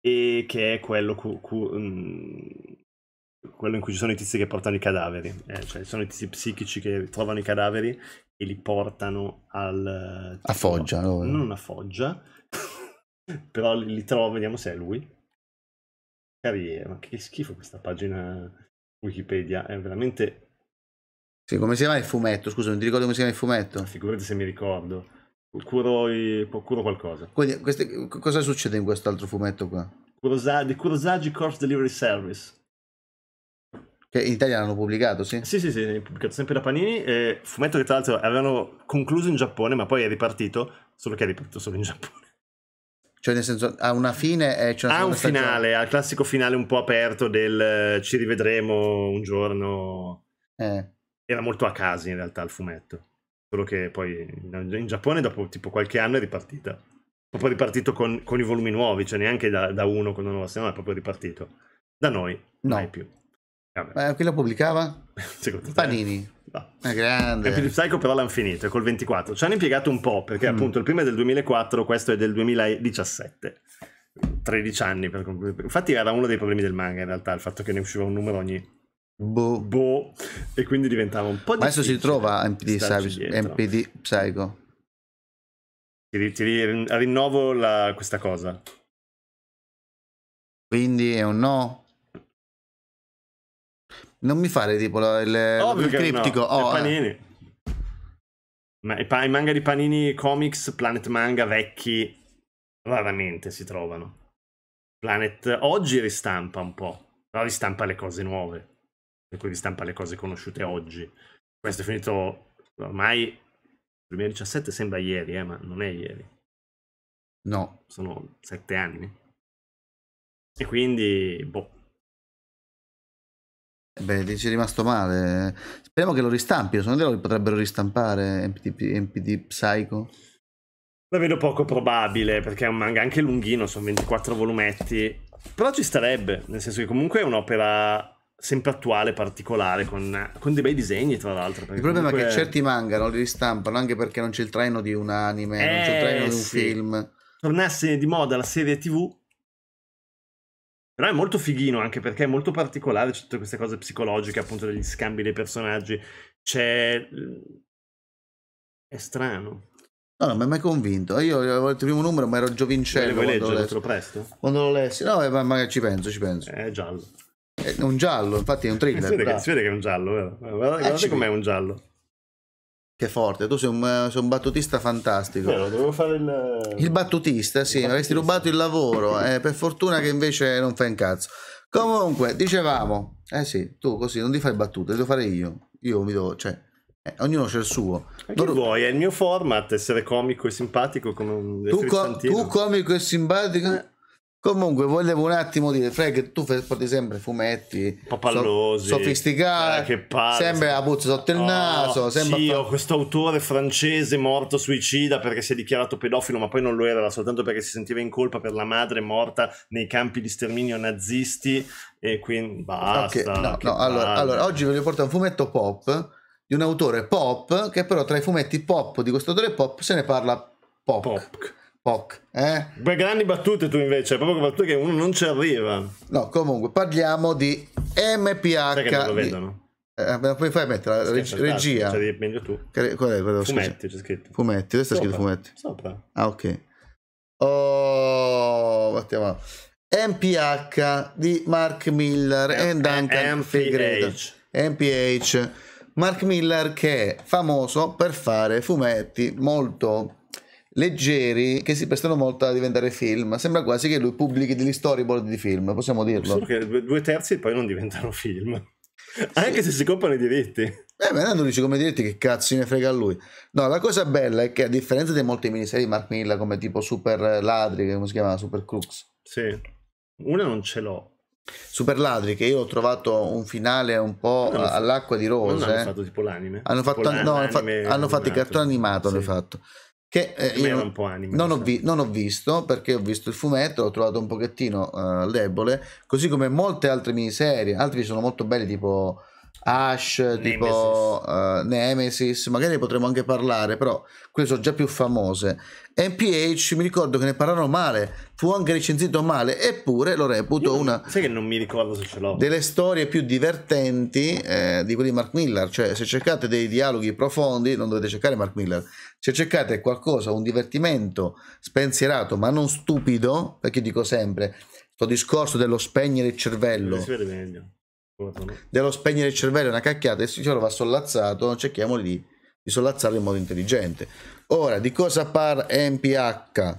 e che è quello, cu- cu- mm, quello, in cui ci sono i tizi che portano i cadaveri, eh, cioè sono i tizi psichici che trovano i cadaveri e li portano al... A Foggia. No? Non a Foggia, [laughs] Però li trovo, vediamo se è lui. Carriera, ma che schifo questa pagina Wikipedia, è veramente... Sì, come si chiama il fumetto? Scusa, non ti ricordo come si chiama il fumetto. Figurati se mi ricordo. Curo, curo qualcosa. Quindi, queste, cosa succede in quest'altro fumetto qua? Kurosa, di Kurosagi Delivery Service. Che in Italia l'hanno pubblicato, sì? Sì, sì, sì, pubblicato sempre da Panini. Eh, fumetto che tra l'altro avevano concluso in Giappone, ma poi è ripartito, solo che è ripartito solo in Giappone. Cioè, nel senso, ha una fine e c'è una Ha un finale, ha il classico finale un po' aperto del eh, ci rivedremo un giorno. Eh. Era molto a caso in realtà il fumetto. Solo che poi in Giappone dopo tipo qualche anno è ripartita. Proprio ripartito con, con i volumi nuovi, cioè neanche da, da uno con una nuova, se no è proprio ripartito. Da noi, no. mai più. Vabbè. Ma chi lo pubblicava? [laughs] Panini. No. È grande. Captain Psycho però l'hanno finito, è col 24. Ci hanno impiegato un po', perché mm. appunto il primo è del 2004, questo è del 2017. 13 anni per concludere. Infatti era uno dei problemi del manga in realtà, il fatto che ne usciva un numero ogni... Boh. boh. E quindi diventava un po' di... adesso si trova MPD, Savage, MPD Psycho. Ti, ti rinnovo la, questa cosa. Quindi è un no? Non mi fare tipo il, Ovvio il criptico. No. Oh, eh. panini. Eh. Ma i, i, manga di Panini Comics, Planet Manga vecchi, raramente si trovano. Planet oggi ristampa un po', però ristampa le cose nuove, per cui ristampa le cose conosciute oggi. Questo è finito ormai 2017 sembra ieri, eh, ma non è ieri. No. Sono sette anni. E quindi, boh, Beh, ti ci è rimasto male. Speriamo che lo ristampino, sono no che potrebbero ristampare MPD, MPD Psycho. La vedo poco probabile, perché è un manga anche lunghino, sono 24 volumetti. Però ci starebbe, nel senso che comunque è un'opera sempre attuale, particolare, con, con, dei bei disegni tra l'altro. Il problema comunque... è che certi manga non li ristampano anche perché non c'è il treno di un anime, eh, non c'è il treno di un eh, film. Tornasse di moda la serie TV, però è molto fighino anche perché è molto particolare, c'è tutte queste cose psicologiche, appunto degli scambi dei personaggi. C'è... Eh, è strano. No, non mi è mai convinto. Io avevo il primo numero, ma ero giovincello. Vuoi leggere? Te lo presto? Quando l'ho lessi. No, ma, ma ci penso, ci penso. È giallo. È un giallo, infatti è un eh, thriller. Si vede, che, si vede che è un giallo, vero? Eh, guardate, ah, guardate com'è un giallo. Che forte, tu sei un, sei un battutista fantastico. Vero, dovevo fare il... Il battutista, sì, mi avresti rubato il lavoro, eh, per fortuna che invece non fai un cazzo. Comunque, dicevamo, eh sì, tu così non ti fai battute, devo fare io. Io mi devo, cioè, eh, ognuno c'è il suo. Che Dor- vuoi, è il mio format, essere comico e simpatico come un... Tu, co- tu comico e simpatico... Eh, Comunque volevo un attimo dire, Frank, tu porti sempre fumetti papallosi, so, sofisticati, eh, sempre la puzza sotto il oh, naso. Sempre sì, fa... questo autore francese morto suicida perché si è dichiarato pedofilo, ma poi non lo era, era soltanto perché si sentiva in colpa per la madre morta nei campi di sterminio nazisti e quindi basta. Okay, no, no, allora, allora, oggi ve li un fumetto pop di un autore pop che però tra i fumetti pop di questo autore pop se ne parla pop. pop. Poc, eh? Beh, grandi battute tu invece, proprio battute che uno non ci arriva. No, comunque parliamo di MPH. Sai che non lo vedono? Eh, puoi fai mettere la reg- regia? Cioè, meglio tu. Che, qual è? Però, fumetti, c'è scritto. Fumetti, dove sta scritto fumetti? Sopra. Ah, ok. Oh, battiamo. MPH di Mark Miller e eh, Duncan eh, Figredo. MPH. Mark Miller che è famoso per fare fumetti molto leggeri che si prestano molto a diventare film. Sembra quasi che lui pubblichi degli storyboard di film, possiamo dirlo. Solo che due terzi poi non diventano film. Sì. Anche se si comprano i diritti. Eh, ma non dici come diritti, che cazzo ne frega a lui. No, la cosa bella è che a differenza di molte miniserie di Mark Miller, come tipo Super Ladri, come si chiama? Super Crux. Sì, una non ce l'ho. Super Ladri, che io ho trovato un finale un po' no, all'acqua di rose. Non hanno eh. fatto tipo l'anime. Hanno fatto, tipo no, hanno fatto, hanno fatto il cartone animato, sì. hanno fatto che eh, io non, anime, non, ho vi- non, ho visto perché ho visto il fumetto, l'ho trovato un pochettino uh, debole, così come molte altre miniserie, altri sono molto belli tipo Ash, Nemesis. tipo uh, eh, Nemesis, magari potremmo anche parlare, però quelle sono già più famose. MPH mi ricordo che ne parlarono male, fu anche recensito male, eppure lo reputo Io, una... Sai che non mi ricordo se ce l'ho. Delle storie più divertenti eh, di quelli di Mark Miller, cioè se cercate dei dialoghi profondi non dovete cercare Mark Miller, se cercate qualcosa, un divertimento spensierato ma non stupido, perché dico sempre, questo discorso dello spegnere il cervello... Si vede meglio dello spegnere il cervello è una cacchiata, il signore va sollazzato, cerchiamo di, di sollazzarlo in modo intelligente. Ora, di cosa parla MPH?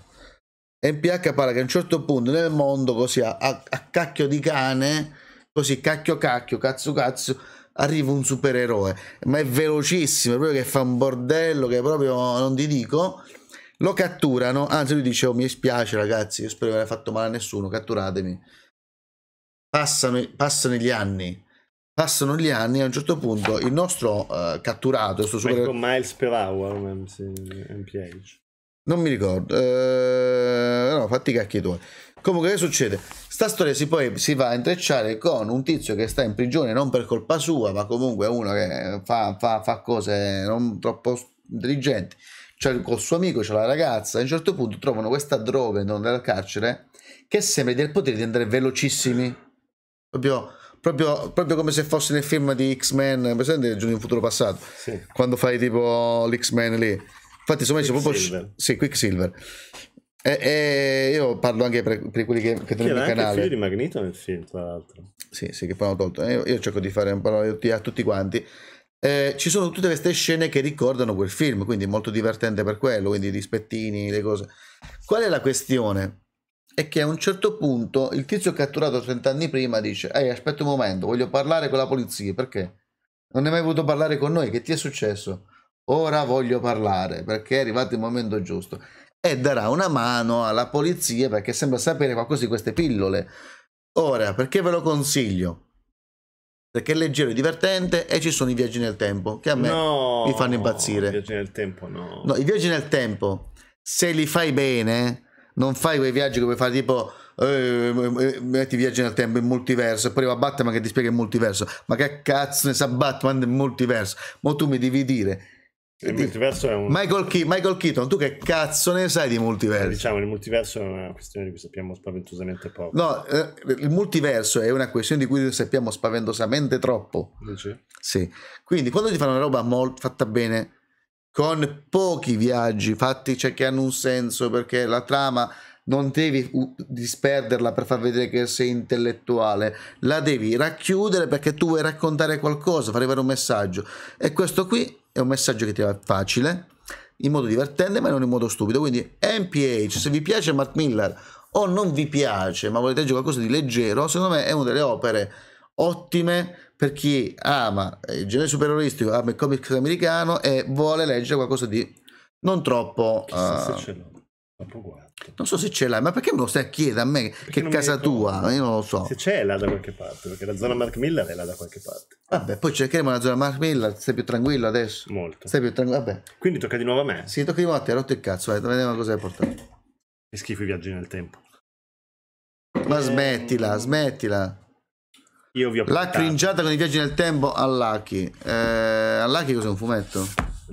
MPH parla che a un certo punto nel mondo, così a, a, cacchio di cane, così cacchio cacchio, cazzo cazzo, arriva un supereroe, ma è velocissimo, è proprio che fa un bordello che proprio non ti dico. Lo catturano, anzi lui dice, oh, mi spiace ragazzi, io spero che non abbia fatto male a nessuno, catturatemi passano, passano gli anni, passano gli anni a un certo punto il nostro uh, catturato sto super... Michael miles per hour mph non mi ricordo eh, no fatti i cacchi tuoi comunque che succede sta storia si poi si va a intrecciare con un tizio che sta in prigione non per colpa sua ma comunque uno che fa, fa, fa cose non troppo intelligenti cioè, col suo amico c'è la ragazza a un certo punto trovano questa droga dentro dal carcere che sembra di avere il potere di andare velocissimi Proprio, proprio, proprio, come se fosse nel film di X-Men, presente Giorni del futuro passato, sì. quando fai tipo l'X-Men lì. Infatti, insomma, c'è proprio. Sì, Quicksilver. E, e, io parlo anche per, per quelli che, che tengono il canale. Anche il di Magneto nel film, tra l'altro. Sì, sì, che poi hanno tolto. Io, io, cerco di fare un parole a tutti quanti. Eh, ci sono tutte queste scene che ricordano quel film, quindi molto divertente per quello, quindi i rispettini, le cose. Qual è la questione? è che a un certo punto il tizio catturato 30 anni prima dice ehi aspetta un momento voglio parlare con la polizia perché non hai mai voluto parlare con noi che ti è successo ora voglio parlare perché è arrivato il momento giusto e darà una mano alla polizia perché sembra sapere qualcosa di queste pillole ora perché ve lo consiglio perché è leggero e divertente e ci sono i viaggi nel tempo che a me no, mi fanno impazzire. I viaggi nel tempo no. No, i viaggi nel tempo se li fai bene non fai quei viaggi come fai tipo eh, eh, eh, metti viaggi nel tempo in multiverso e poi va Batman che ti spiega il multiverso ma che cazzo ne sa Batman del multiverso ma tu mi devi dire il di... multiverso è un... Michael, Ke- Michael Keaton, tu che cazzo ne sai di multiverso? Diciamo, il multiverso è una questione di cui sappiamo spaventosamente poco. No, eh, il multiverso è una questione di cui sappiamo spaventosamente troppo. Dici? Sì. Quindi quando ti fanno una roba molt- fatta bene, con pochi viaggi fatti cioè, che hanno un senso perché la trama non devi disperderla per far vedere che sei intellettuale, la devi racchiudere perché tu vuoi raccontare qualcosa, far arrivare un messaggio. E questo qui è un messaggio che ti va facile, in modo divertente, ma non in modo stupido. Quindi MPH, se vi piace Mark Miller o non vi piace, ma volete leggere qualcosa di leggero, secondo me è una delle opere ottime per chi ama il genere superioristico, ama il comic americano e vuole leggere qualcosa di non troppo... uh, se eh, ce l'ho, Non so se ce l'hai, ma perché me lo stai a chiedere a me perché che è casa tua? Io non lo so. Se ce là da qualche parte, perché la zona Mark Miller è là da qualche parte. Vabbè, poi cercheremo la zona Mark Miller, stai più tranquillo adesso. Molto. Stai più tranquillo, vabbè. Quindi tocca di nuovo a me. Sì, tocca di nuovo a te, hai rotto il cazzo, vai, vediamo cosa hai portato. Che schifo i viaggi nel tempo. Ma smettila, smettila. Io vi ho La cringiata con i viaggi nel tempo all'Aki. Eh, all'Aki cos'è un fumetto?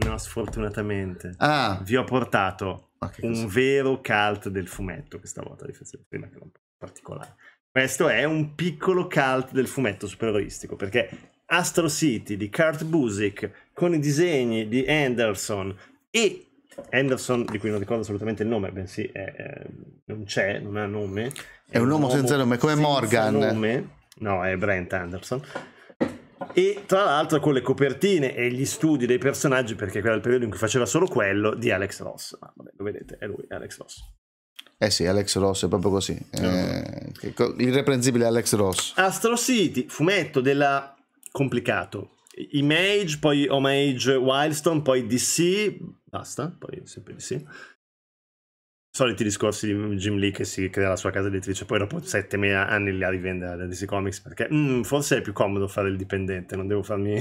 No, sfortunatamente. Ah. Vi ho portato un così. vero cult del fumetto questa volta, a differenza di prima che era un po' particolare. Questo è un piccolo cult del fumetto supereroistico, perché Astro City di Kurt Busick con i disegni di Anderson e Anderson, di cui non ricordo assolutamente il nome, bensì è, è, non c'è, non ha nome. È, è un, un uomo senza nome, come senza Morgan. Nome, No, è Brent Anderson. E tra l'altro con le copertine e gli studi dei personaggi, perché quello era il periodo in cui faceva solo quello, di Alex Ross. Ma vabbè, lo vedete, è lui, Alex Ross. Eh sì, Alex Ross è proprio così. Eh, eh. irreprensibile Alex Ross. Astro City, fumetto della... complicato. Image, poi Homage Wildstone, poi DC, basta, poi sempre DC soliti discorsi di Jim Lee che si crea la sua casa editrice, poi dopo 7.000 anni li ha rivende alla DC Comics perché mm, forse è più comodo fare il dipendente, non devo farmi... [laughs]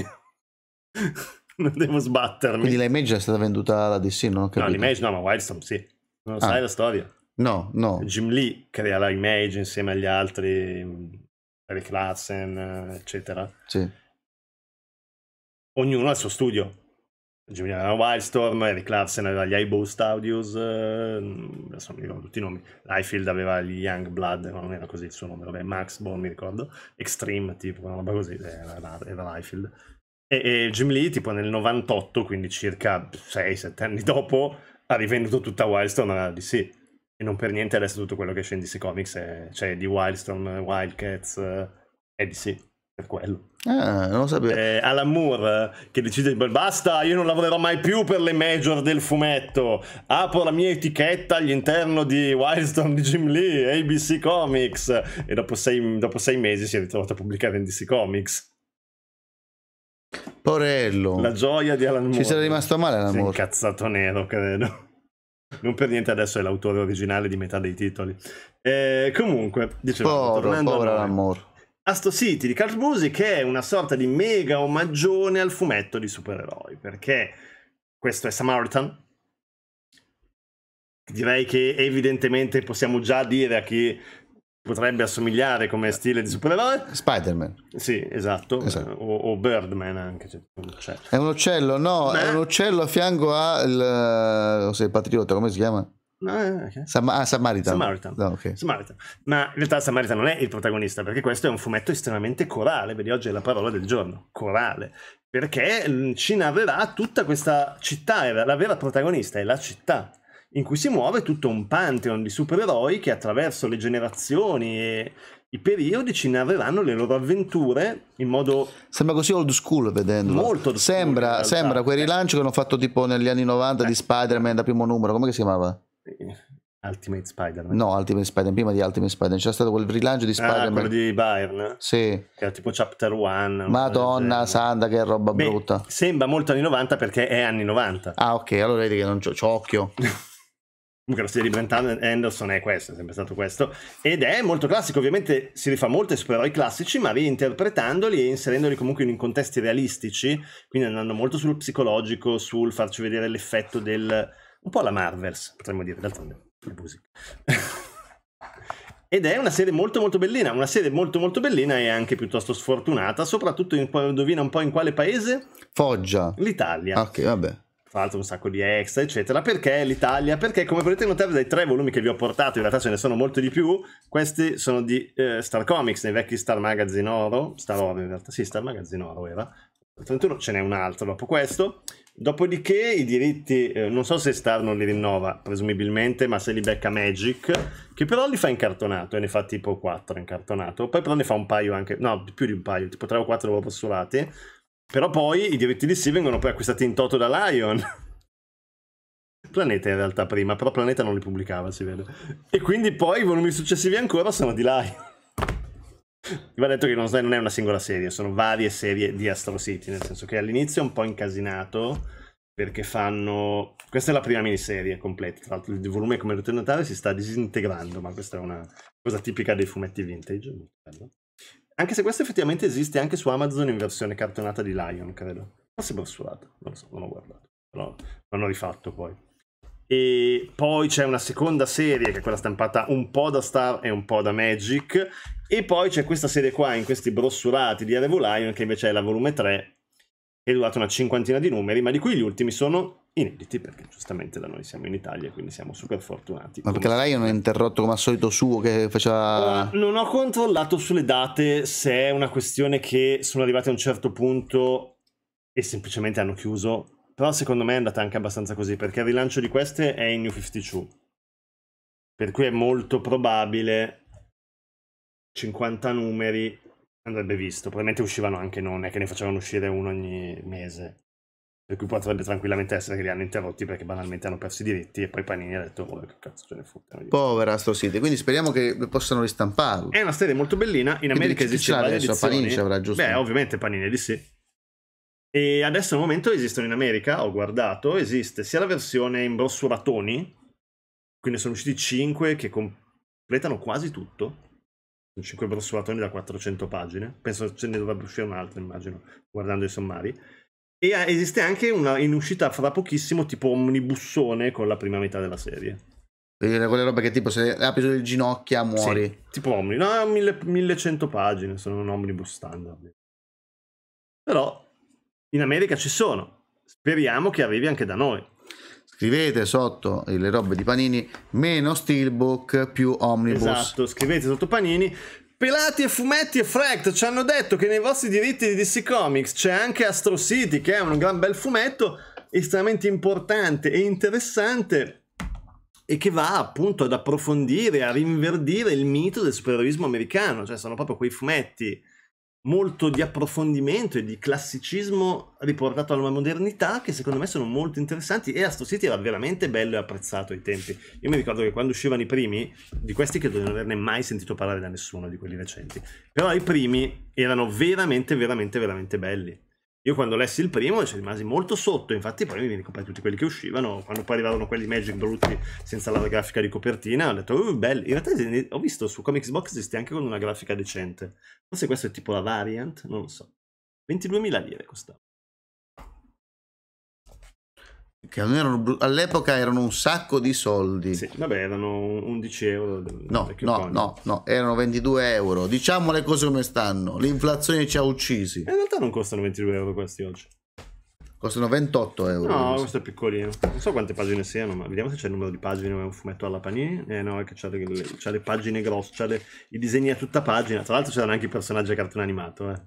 non devo sbattermi. Quindi l'Image è stata venduta alla DC, non ho capito. No, l'Image no, ma Wildstorm sì. Non ah. sai la storia? No, no. Jim Lee crea la Image insieme agli altri, Eric Larsen, eccetera. Sì. Ognuno ha il suo studio, Giuliano Wildstorm, Eric Larsen aveva gli Eyebow Studios, eh, adesso mi ricordo tutti i nomi, Liefeld aveva gli Young Blood, ma non era così il suo nome, vabbè, Max Ball mi ricordo, Extreme tipo, una roba così, eh, era, era E, e Jim Lee tipo nel 98, quindi circa 6-7 anni dopo, ha rivenduto tutta Wildstorm alla DC. E non per niente adesso tutto quello che esce in DC Comics è, cioè di Wildstorm, Wildcats, eh, è DC per quello. Ah, non lo sapevo. Eh, Alan Moore eh, che decide di basta, io non lavorerò mai più per le major del fumetto. Apro la mia etichetta all'interno di Wildstorm di Jim Lee, ABC Comics. E dopo sei, dopo sei mesi si è ritrovato a pubblicare in DC Comics. Porello. La gioia di Alan Moore. Ci sarà rimasto male Alan Moore. incazzato nero, credo. Non per niente adesso è l'autore originale di metà dei titoli. Eh, comunque, dicevo, Poro, tornando povero Alan Moore a sto City di Carl Music che è una sorta di mega omaggione al fumetto di supereroi, perché questo è Samaritan. Direi che evidentemente possiamo già dire a chi potrebbe assomigliare come stile di supereroe. Spider-Man. Sì, esatto. esatto. O, o, Birdman anche. Cioè, un è un uccello, no, Beh. è un uccello a fianco al... Eh, sei patriota, come si chiama? Ah, eh, okay. Sam- ah, Samaritan. Samaritan. No, ah, okay. Samaritan. Ma in realtà Samaritan non è il protagonista, perché questo è un fumetto estremamente corale, vedi oggi è la parola del giorno, corale, perché mm, ci narrerà tutta questa città, la vera protagonista è la città, in cui si muove tutto un pantheon di supereroi che attraverso le generazioni e i periodi ci narreranno le loro avventure in modo sembra così old school vedendolo molto old sembra, school sembra quel rilancio che hanno fatto tipo negli anni 90 eh. di Spider-Man da primo numero come si chiamava? Ultimate Spider-Man. No, Ultimate Spider-Man, prima di Ultimate Spider-Man c'era stato quel rilancio di Spider-Man. Ah, quello di Byron. Sì. Che era tipo Chapter One. Madonna Sanda, che roba Beh, brutta. Sembra molto anni 90 perché è anni 90. Ah, ok, allora vedi che non c'ho, c'ho occhio. [laughs] Comunque lo stile di Brent Anderson è questo, è sempre stato questo. Ed è molto classico, ovviamente si rifà molto ai supereroi classici, ma reinterpretandoli e inserendoli comunque in contesti realistici, quindi andando molto sul psicologico, sul farci vedere l'effetto del... un po' la Marvels, potremmo dire, d'altronde. Busic. [laughs] Ed è una serie molto molto bellina, una serie molto molto bellina e anche piuttosto sfortunata, soprattutto in, indovina un po' in quale paese? Foggia. L'Italia. Ok, vabbè. Tra l'altro un sacco di extra, eccetera. Perché l'Italia? Perché come potete notare dai tre volumi che vi ho portato, in realtà ce ne sono molti di più, questi sono di eh, Star Comics, nei vecchi Star Magazine Oro, Star Oro in realtà, sì, Star Magazine Oro era. 31 ce n'è un altro dopo questo, Dopodiché i diritti, eh, non so se Star non li rinnova, presumibilmente, ma se li becca Magic, che però li fa incartonato e ne fa tipo 4 incartonato, poi però ne fa un paio anche, no, più di un paio, tipo 3 o 4 loro postulati, però poi i diritti di sì vengono poi acquistati in toto da Lion. [laughs] Planeta in realtà prima, però Planeta non li pubblicava, si vede. E quindi poi i volumi successivi ancora sono di Lion. Va detto che non è una singola serie, sono varie serie di Astro City, nel senso che all'inizio è un po' incasinato perché fanno... Questa è la prima miniserie completa, tra l'altro il volume come potete notare si sta disintegrando, ma questa è una cosa tipica dei fumetti vintage, Anche se questo effettivamente esiste anche su Amazon in versione cartonata di Lion, credo. Forse per sudato, non lo so, non ho guardato, però l'hanno rifatto poi e poi c'è una seconda serie che è quella stampata un po' da Star e un po' da Magic e poi c'è questa serie qua in questi brossurati di Arevo Lion che invece è la volume 3 è durata una cinquantina di numeri ma di cui gli ultimi sono inediti perché giustamente da noi siamo in Italia quindi siamo super fortunati ma perché la Lion è interrotto come al solito suo che faceva oh, non ho controllato sulle date se è una questione che sono arrivati a un certo punto e semplicemente hanno chiuso però secondo me è andata anche abbastanza così, perché il rilancio di queste è in New 52. Per cui è molto probabile 50 numeri andrebbe visto. Probabilmente uscivano anche non, è che ne facevano uscire uno ogni mese. Per cui potrebbe tranquillamente essere che li hanno interrotti perché banalmente hanno perso i diritti e poi Panini ha detto oh, che cazzo ce ne fottano. Povera sto sito, quindi speriamo che possano ristamparlo. È una serie molto bellina, in America esiste varie edizioni. Panini ci avrà giusto. Beh, ovviamente Panini di sì. E adesso al momento esistono in America, ho guardato, esiste sia la versione in brossuratoni, quindi sono usciti 5 che completano quasi tutto, 5 brossuratoni da 400 pagine, penso ce ne dovrebbe uscire un'altra immagino, guardando i sommari, e eh, esiste anche una in uscita fra pochissimo tipo omnibussone con la prima metà della serie. Quindi quelle robe che tipo se apri sulle ginocchia muori. Sì, tipo omnibus, no, 1100 pagine, sono un omnibus standard. Però in America ci sono. Speriamo che arrivi anche da noi. Scrivete sotto le robe di Panini, meno steelbook, più omnibus. Esatto, scrivete sotto Panini. Pelati e fumetti e Fract ci hanno detto che nei vostri diritti di DC Comics c'è anche Astro City, che è un gran bel fumetto estremamente importante e interessante e che va appunto ad approfondire, a rinverdire il mito del supereroismo americano, cioè sono proprio quei fumetti molto di approfondimento e di classicismo riportato alla modernità che secondo me sono molto interessanti e Astro City era veramente bello e apprezzato ai tempi. Io mi ricordo che quando uscivano i primi, di questi che non averne mai sentito parlare da nessuno di quelli recenti, però i primi erano veramente veramente veramente belli. Io quando lessi il primo ci cioè, rimasi molto sotto, infatti poi mi comprai tutti quelli che uscivano, quando poi arrivavano quelli Magic brutti senza la grafica di copertina, ho detto, oh, belli, in realtà ho visto su Comics Box esiste anche con una grafica decente, forse questa è tipo la variant, non lo so, 22.000 lire costava che erano, all'epoca erano un sacco di soldi. Sì, vabbè, erano 11 euro. No, no, no, no, erano 22 euro. Diciamo le cose come stanno. L'inflazione ci ha uccisi. Eh, in realtà non costano 22 euro questi oggi. Costano 28 euro. No, questo è piccolino. Non so quante pagine siano, ma vediamo se c'è il numero di pagine. È un fumetto alla panini. Eh no, è che c'ha le, le, c'ha le pagine grosse, c'ha le, i disegni a tutta pagina. Tra l'altro c'erano anche i personaggi a cartone animato, eh.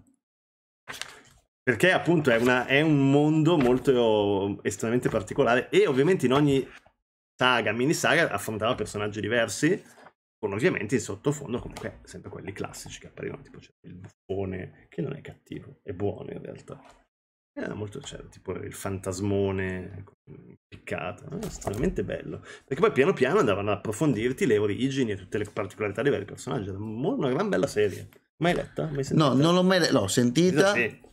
Perché appunto è, una, è un mondo molto estremamente particolare e ovviamente in ogni saga, mini saga, affrontava personaggi diversi, con ovviamente in sottofondo comunque sempre quelli classici che apparivano, tipo c'è il buffone, che non è cattivo, è buono in realtà. Era eh, molto c'era tipo il fantasmone piccato, no? Eh, estremamente bello. Perché poi piano piano andavano ad approfondirti le origini e tutte le particolarità dei vari personaggi. Era una gran bella serie. Mai letta? Mai no, non l'ho mai letta, l'ho sentita. Sì,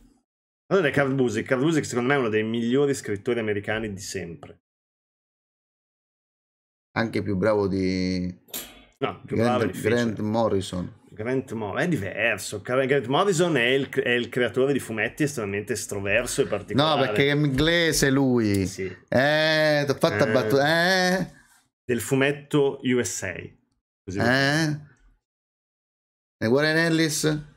allora, Carl Busick. Carl Busick, secondo me, è uno dei migliori scrittori americani di sempre. Anche più bravo di... No, più Grant, bravo di Grant Morrison. Grant Morrison è diverso. Grant Morrison è il, è il, creatore di fumetti estremamente estroverso e particolare. No, perché è inglese lui. Sì. Eh, t'ho fatta eh, battuta. Eh. Del fumetto USA. Così eh. E Warren Ellis?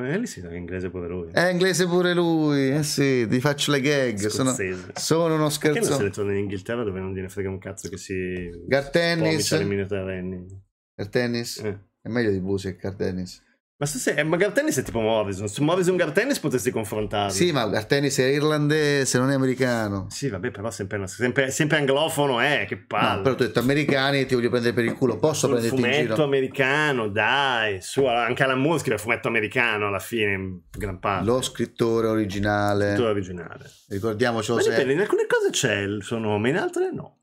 Ellis eh, è inglese pure lui. È inglese pure lui, eh sì, ti faccio le gag. Sono, sono, uno scherzo. Perché non seleziona in Inghilterra dove non gliene frega un cazzo che si... Gar tennis. le tennis? Eh. È meglio di Busi che Gar tennis. Ma, se sei, ma Gartennis è tipo Morrison. Su Morrison Gartennis potresti confrontarlo. Sì, ma Gartennis è irlandese, non è americano. Sì, vabbè, però sempre, sempre, sempre anglofono è, eh, che palle. No, però ho detto americani e ti voglio prendere per il culo. Posso prendere prenderti in fumetto americano, dai. Su, anche alla musica scrive fumetto americano alla fine, in gran parte. Lo scrittore originale. Lo scrittore originale. Ricordiamocelo ma sempre. in alcune cose c'è il suo nome, in altre no.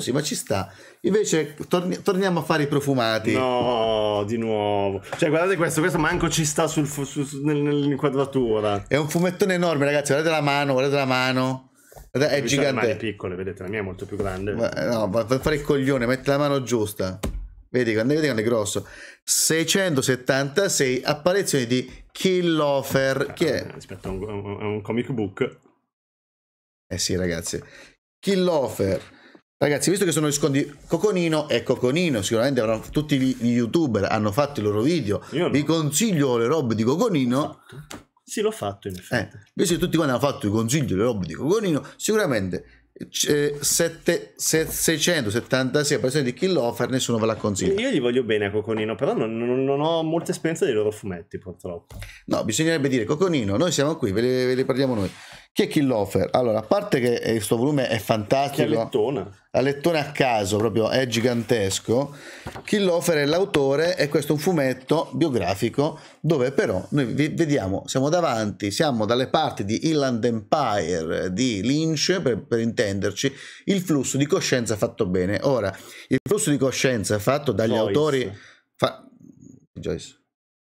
Sì, ma ci sta. Invece torni- torniamo a fare i profumati. No, di nuovo. Cioè, guardate questo, questo manco ci sta sul, fu- su, su, nell'inquadratura. È un fumettone enorme, ragazzi. Guardate la mano, guardate la mano. Guardate, è gigante. È piccole, vedete, la mia è molto più grande. Ma, eh, no, per fare il coglione, mette la mano giusta. Vedi, quando è grosso. 676 apparizioni di Killofer. Ah, Chi è? Eh, aspetta, è un, un, un comic book. Eh sì, ragazzi. Killofer Ragazzi, visto che sono gli scondi Coconino e Coconino, sicuramente avranno, tutti gli youtuber hanno fatto i loro video. No. Vi consiglio le robe di Coconino. Sì, l'ho fatto in effetti. Eh, visto che tutti quanti hanno fatto i consigli le robe di Coconino, sicuramente eh, 7, 676 persone di Kill Offer, nessuno ve la consiglia. Io gli voglio bene a Coconino, però non, non, non ho molta esperienza dei loro fumetti, purtroppo. No, bisognerebbe dire Coconino, noi siamo qui, ve li parliamo noi. Chi è Killofer? Allora, a parte che questo eh, volume è fantastico. Che a lettona. A lettone a caso, proprio, è gigantesco. Killofer è l'autore e questo è un fumetto biografico dove però noi vediamo, siamo davanti, siamo dalle parti di Inland Empire di Lynch, per, per intenderci, il flusso di coscienza fatto bene. Ora, il flusso di coscienza fatto dagli Joyce. autori... Fa... Joyce.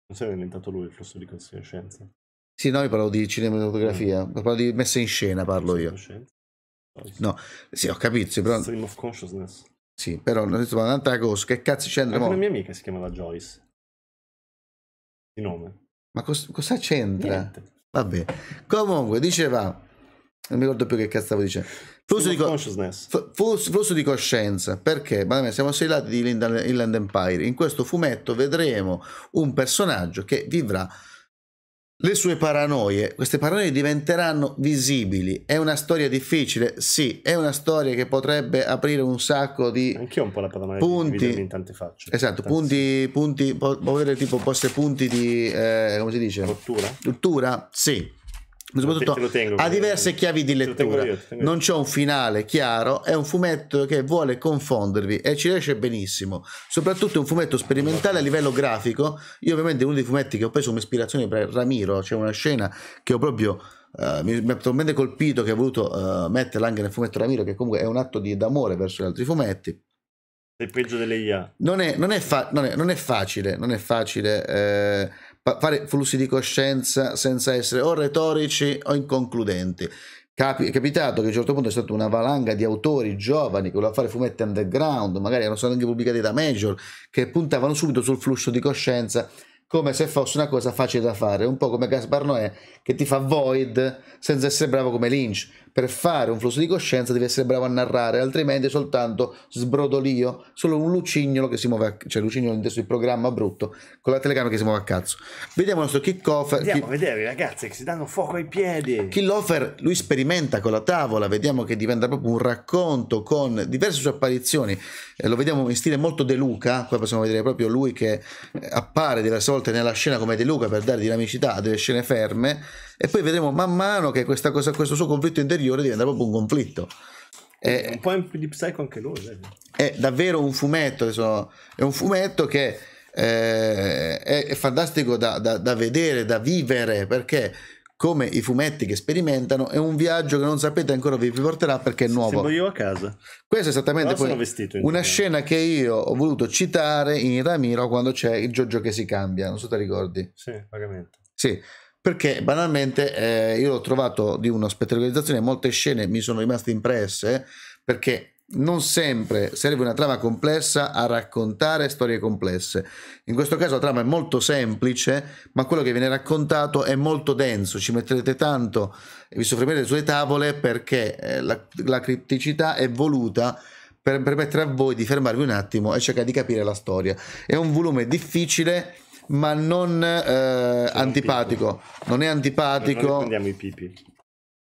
Non si era inventato lui il flusso di coscienza? Sì, no, io parlo di cinematografia, mm. parlo di messa in scena, parlo io. No, sì, ho capito, però... Stream of consciousness. Sì, però non sto un'altra cosa, che cazzo c'entra? Anche mo? mia amica si chiamava Joyce. Di nome. Ma cos- cosa c'entra? Niente. Vabbè. Comunque, diceva... Non mi ricordo più che cazzo stavo dicendo. Flusso di, co- flusso di, coscienza. Perché? Ma siamo sei lati di Inland Empire. In questo fumetto vedremo un personaggio che vivrà le sue paranoie, queste paranoie diventeranno visibili. È una storia difficile, sì, è una storia che potrebbe aprire un sacco di Anch'io un po' la paranoia punti in tante facce. Esatto, punti, punti può avere tipo poste punti di eh, come si dice? Rottura? Rottura, sì soprattutto te, tengo, ha diverse chiavi di lettura. Io, non c'è un finale chiaro, è un fumetto che vuole confondervi e ci riesce benissimo. Soprattutto è un fumetto sperimentale a livello grafico. Io ovviamente uno dei fumetti che ho preso come ispirazione per Ramiro, c'è cioè una scena che ho proprio Uh, mi, ha talmente colpito che ho voluto uh, metterla anche nel fumetto Ramiro, che comunque è un atto di d'amore verso gli altri fumetti. È peggio delle IA. Non è, non è, fa- non è, non è facile, non è facile. Eh fare flussi di coscienza senza essere o retorici o inconcludenti. Capi- è capitato che a un certo punto è stata una valanga di autori giovani che volevano fare fumetti underground, magari erano stati anche pubblicati da Major, che puntavano subito sul flusso di coscienza come se fosse una cosa facile da fare, un po' come Gaspar Noè che ti fa Void senza essere bravo come Lynch per fare un flusso di coscienza devi essere bravo a narrare, altrimenti soltanto sbrodolio, solo un lucignolo che si muove, a, cioè lucignolo inteso il programma brutto, con la telecamera che si muove a cazzo. Vediamo il nostro kick-off. Andiamo chi... a vedere ragazzi che si danno fuoco ai piedi. Killoffer lui sperimenta con la tavola, vediamo che diventa proprio un racconto con diverse sue apparizioni eh, lo vediamo in stile molto De Luca, qua possiamo vedere proprio lui che eh, appare diverse volte nella scena come De Luca per dare dinamicità a delle scene ferme e poi vedremo man mano che questa cosa, questo suo conflitto interiore diventa proprio un conflitto. È, un po' in di psycho anche lui. È davvero un fumetto, adesso, è un fumetto che eh, è, è, fantastico da, da, da vedere, da vivere, perché come i fumetti che sperimentano è un viaggio che non sapete ancora vi porterà perché è nuovo. Sembro io a casa. Questo è esattamente poi una tempo. scena che io ho voluto citare in Ramiro quando c'è il Giorgio che si cambia, non so se te ricordi. Sì, vagamente. Sì, perché banalmente eh, io l'ho trovato di una spettacolarizzazione, molte scene mi sono rimaste impresse perché non sempre serve una trama complessa a raccontare storie complesse. In questo caso la trama è molto semplice, ma quello che viene raccontato è molto denso. Ci metterete tanto e vi soffermerete sulle tavole perché eh, la, la cripticità è voluta per permettere a voi di fermarvi un attimo e cercare di capire la storia. È un volume difficile ma non eh, antipatico. Non è antipatico. non prendiamo i pipi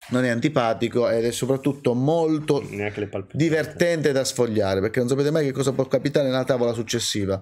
non è antipatico ed è soprattutto molto divertente da sfogliare perché non sapete mai che cosa può capitare nella tavola successiva.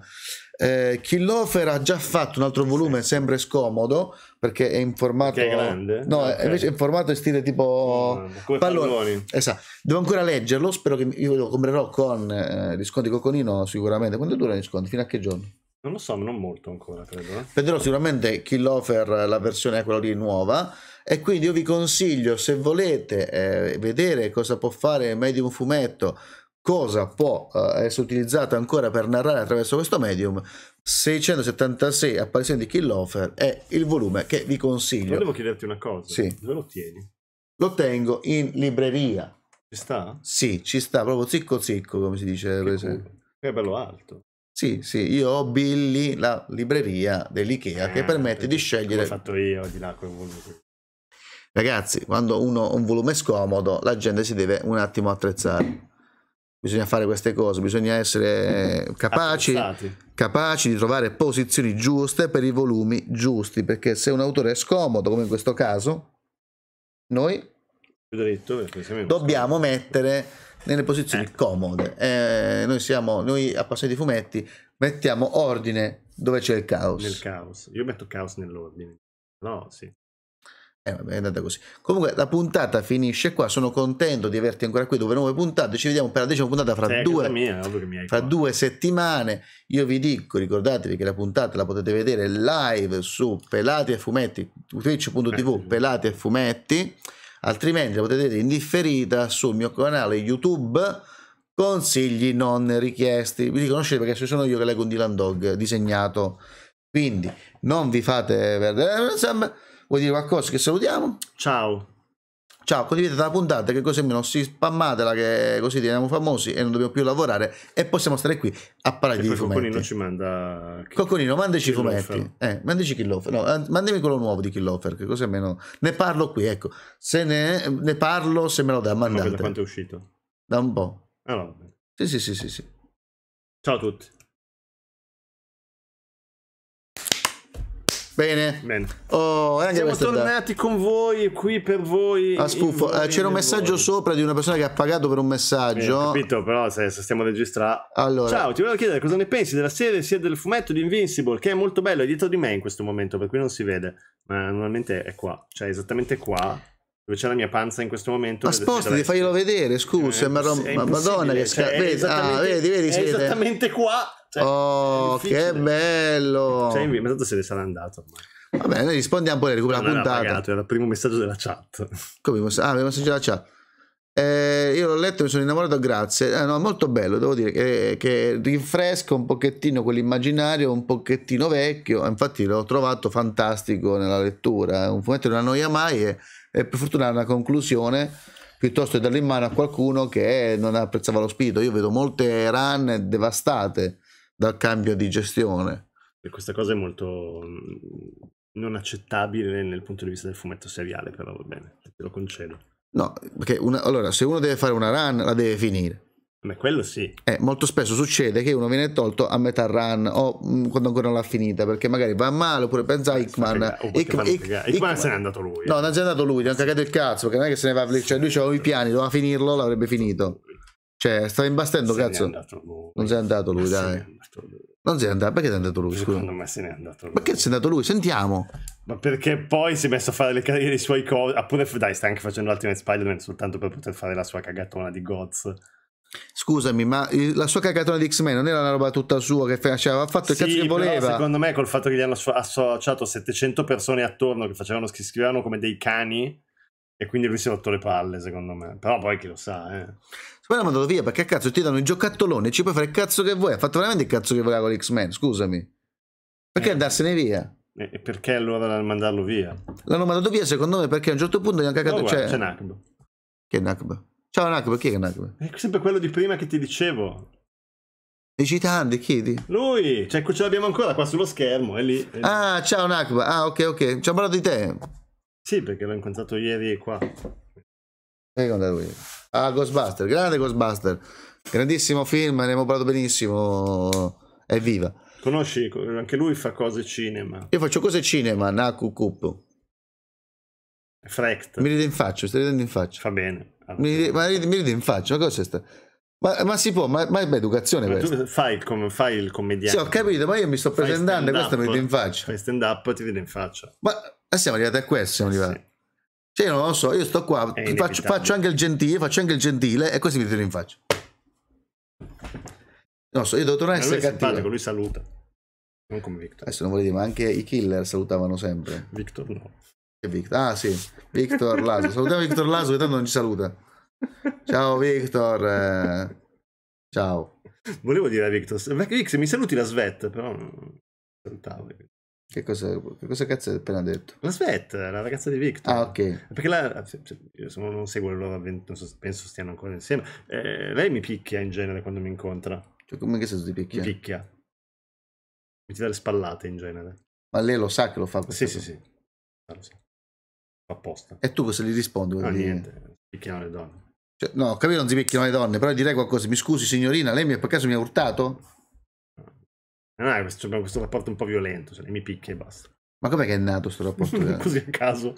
Eh, Killofer ha già fatto un altro volume, sì. sempre scomodo perché è in formato. Che è grande? No, ah, okay. invece è in formato in stile tipo. Mm, come pallone. Esatto. Devo ancora leggerlo. Spero che io lo comprerò con eh, sconti Coconino. Sicuramente. Quanto durano gli sconti? Fino a che giorno? Non lo so, non molto ancora, credo. Eh? Vedrò sicuramente Killofer, la versione è quella lì nuova. E quindi io vi consiglio, se volete eh, vedere cosa può fare medium fumetto, cosa può eh, essere utilizzato ancora per narrare attraverso questo medium, 676 apparizioni di Killoffer è il volume che vi consiglio. Volevo chiederti una cosa, sì. dove lo tieni? Lo tengo in libreria. Ci sta? Sì, ci sta, proprio zicco zicco, come si dice. Che, cool. bello alto. Sì, sì, io ho Billy, la libreria dell'IKEA, eh, che permette di scegliere... L'ho fatto io di là, quel volume. Ragazzi, quando uno ha un volume scomodo, la gente si deve un attimo attrezzare. Bisogna fare queste cose, bisogna essere capaci, capaci di trovare posizioni giuste per i volumi giusti, perché se un autore è scomodo, come in questo caso, noi detto, dobbiamo mettere nelle posizioni eh. comode. Eh, noi siamo, noi appassionati di fumetti, mettiamo ordine dove c'è il caos. Nel caos. Io metto caos nell'ordine. No, sì eh, vabbè, è andata così. Comunque la puntata finisce qua. Sono contento di averti ancora qui dove nuove puntate. Ci vediamo per la decima puntata fra, sì, due, mia, fra due, settimane. Io vi dico, ricordatevi che la puntata la potete vedere live su Pelati e Fumetti, twitch.tv Pelati e Fumetti. Altrimenti la potete vedere in differita sul mio canale YouTube. Consigli non richiesti. Vi riconoscete perché sono io che leggo un Dylan Dog disegnato. Quindi non vi fate perdere. Eh, Vuoi dire qualcosa che salutiamo? Ciao. Ciao, condividete la puntata che così meno si spammatela che così diventiamo famosi e non dobbiamo più lavorare e possiamo stare qui a parlare e di fumetti. Cocconino ci manda... Cocconino, mandaci i fumetti. Eh, mandaci Killofer. No, mandami quello nuovo di Killofer che così meno Ne parlo qui, ecco. Se ne, ne parlo, se me lo dà, mandate. Ma da quanto è uscito? Da un po'. Allora. Sì, sì, sì, sì, sì. Ciao a tutti. Bene. Bene. Oh, Siamo tornati con voi, qui per voi. A stufo. Voi, eh, c'era un messaggio voi. sopra di una persona che ha pagato per un messaggio. Ho eh, capito, però se stiamo a registrare. Allora. Ciao, ti volevo chiedere cosa ne pensi della serie sia del fumetto di Invincible, che è molto bello, è dietro di me in questo momento, per cui non si vede. Ma normalmente è qua, cioè esattamente qua dove c'è la mia panza in questo momento. Ma spostati, faglielo vedere, scusa, eh, ma, ma madonna che cioè, sca- cioè, vedi, ah, vedi, vedi, siete. esattamente qua. Cioè, oh, che bello! Cioè, ma tanto se ne sarà andato ormai. Va bene, rispondiamo poi, recupera la puntata. Pagato, era il primo messaggio della chat. Come? Ah, il messaggio della chat. Eh, io l'ho letto, mi sono innamorato, grazie. Eh, no, molto bello, devo dire che, che, rinfresca un pochettino quell'immaginario, un pochettino vecchio. Infatti l'ho trovato fantastico nella lettura. Eh. Un fumetto non annoia mai e e per fortuna una conclusione piuttosto che darla in mano a qualcuno che non apprezzava lo spirito. Io vedo molte run devastate dal cambio di gestione. E questa cosa è molto mm, non accettabile nel punto di vista del fumetto seriale, però va bene, te lo concedo. No, perché una, allora se uno deve fare una run la deve finire. Ma quello sì. Eh, molto spesso succede che uno viene tolto a metà run o mh, mm, quando ancora non l'ha finita, perché magari va male, oppure pensa a eh, Hickman. Hickman, se n'è andato lui. Eh. No, non è andato lui, gli ha cagato il cazzo, perché non è che se ne va, cioè lui aveva i piani, doveva finirlo, l'avrebbe finito. Cioè, stava imbastendo, cazzo. Non sei andato lui, dai. Andato lui. Non andato, perché è andato lui? Secondo me se n'è andato lui. Perché se n'è andato lui? Sentiamo. Ma perché poi si è messo a fare le, le sue cose. Oppure, dai, sta anche facendo Ultimate Spider-Man soltanto per poter fare la sua cagatona di Goz. Scusami, ma la sua cagatona di X-Men non era una roba tutta sua che faceva, cioè, ha fatto il sì, cazzo che voleva. secondo me, col fatto che gli hanno associato 700 persone attorno che facevano che scrivevano come dei cani, e quindi lui si è rotto le palle, secondo me. Però poi chi lo sa, eh. Poi l'ha mandato via perché cazzo ti danno i giocattoloni, ci puoi fare il cazzo che vuoi. Ha fatto veramente il cazzo che voleva con X-Men, scusami. Perché eh. andarsene via? E perché allora mandarlo via? L'hanno mandato via, secondo me, perché a un certo punto gli hanno cagato. Oh, guarda, cioè... C'è Nakb. Che è Nakb? Ciao Nakba, chi è Nakba? È sempre quello di prima che ti dicevo. Digitante, chiedi? Lui, cioè ce l'abbiamo ancora qua sullo schermo, è lì. È lì. Ah, ciao Nakba, ah ok ok, ci ha parlato di te. Sì, perché l'ho incontrato ieri qua. Seconda lui. Ah, Ghostbuster, grande Ghostbuster. Grandissimo film, ne abbiamo parlato benissimo. Evviva. Conosci, anche lui fa cose cinema. Io faccio cose cinema, Naku Kup. Frect. Mi ride in faccia, mi stai ridendo in faccia. Fa bene. Mi, ma mi ride in faccia, ma cosa è sta? Ma, ma, si può, ma, ma è educazione ma questa. Tu fai il, com- fai il commediante. Sì, ho capito, ma io mi sto presentando e questo mi ride in faccia. Fai stand up e ti vede in faccia. Ma, ma siamo arrivati a questo, siamo arrivati. Sì. Cioè, io non lo so, io sto qua, faccio, faccio, anche il gentile, faccio anche il gentile e così mi tiro in faccia. Non lo so, io devo tornare a essere cattivo. lui saluta. Non come Victor. Adesso non vuol dire, ma anche i killer salutavano sempre. Victor no. Victor. Ah sì, Victor Laso. Salutiamo Victor Laso che tanto non ci saluta. Ciao Victor. Eh... Ciao. Volevo dire a Victor, Vix, mi saluti la Svet, però non Che cosa, che cosa cazzo hai appena detto? La Svet, la ragazza di Victor. Ah, ok. Perché la, ah, cioè, io non seguo le loro avventure, so, penso stiano ancora insieme. Eh, lei mi picchia in genere quando mi incontra. Cioè, come che senso ti picchia? Mi picchia. Mi ti dà le spallate in genere. Ma lei lo sa che lo fa? Sì, sì, sì, ah, sì apposta. E tu cosa gli rispondi? No, niente, picchiano le donne. Cioè, no, capito, non si picchiano le donne, però direi qualcosa. Mi scusi, signorina, lei mi, per caso mi ha urtato? No, no questo, questo rapporto un po' violento, cioè, mi picchia e basta. Ma com'è che è nato questo rapporto? [laughs] Così a caso.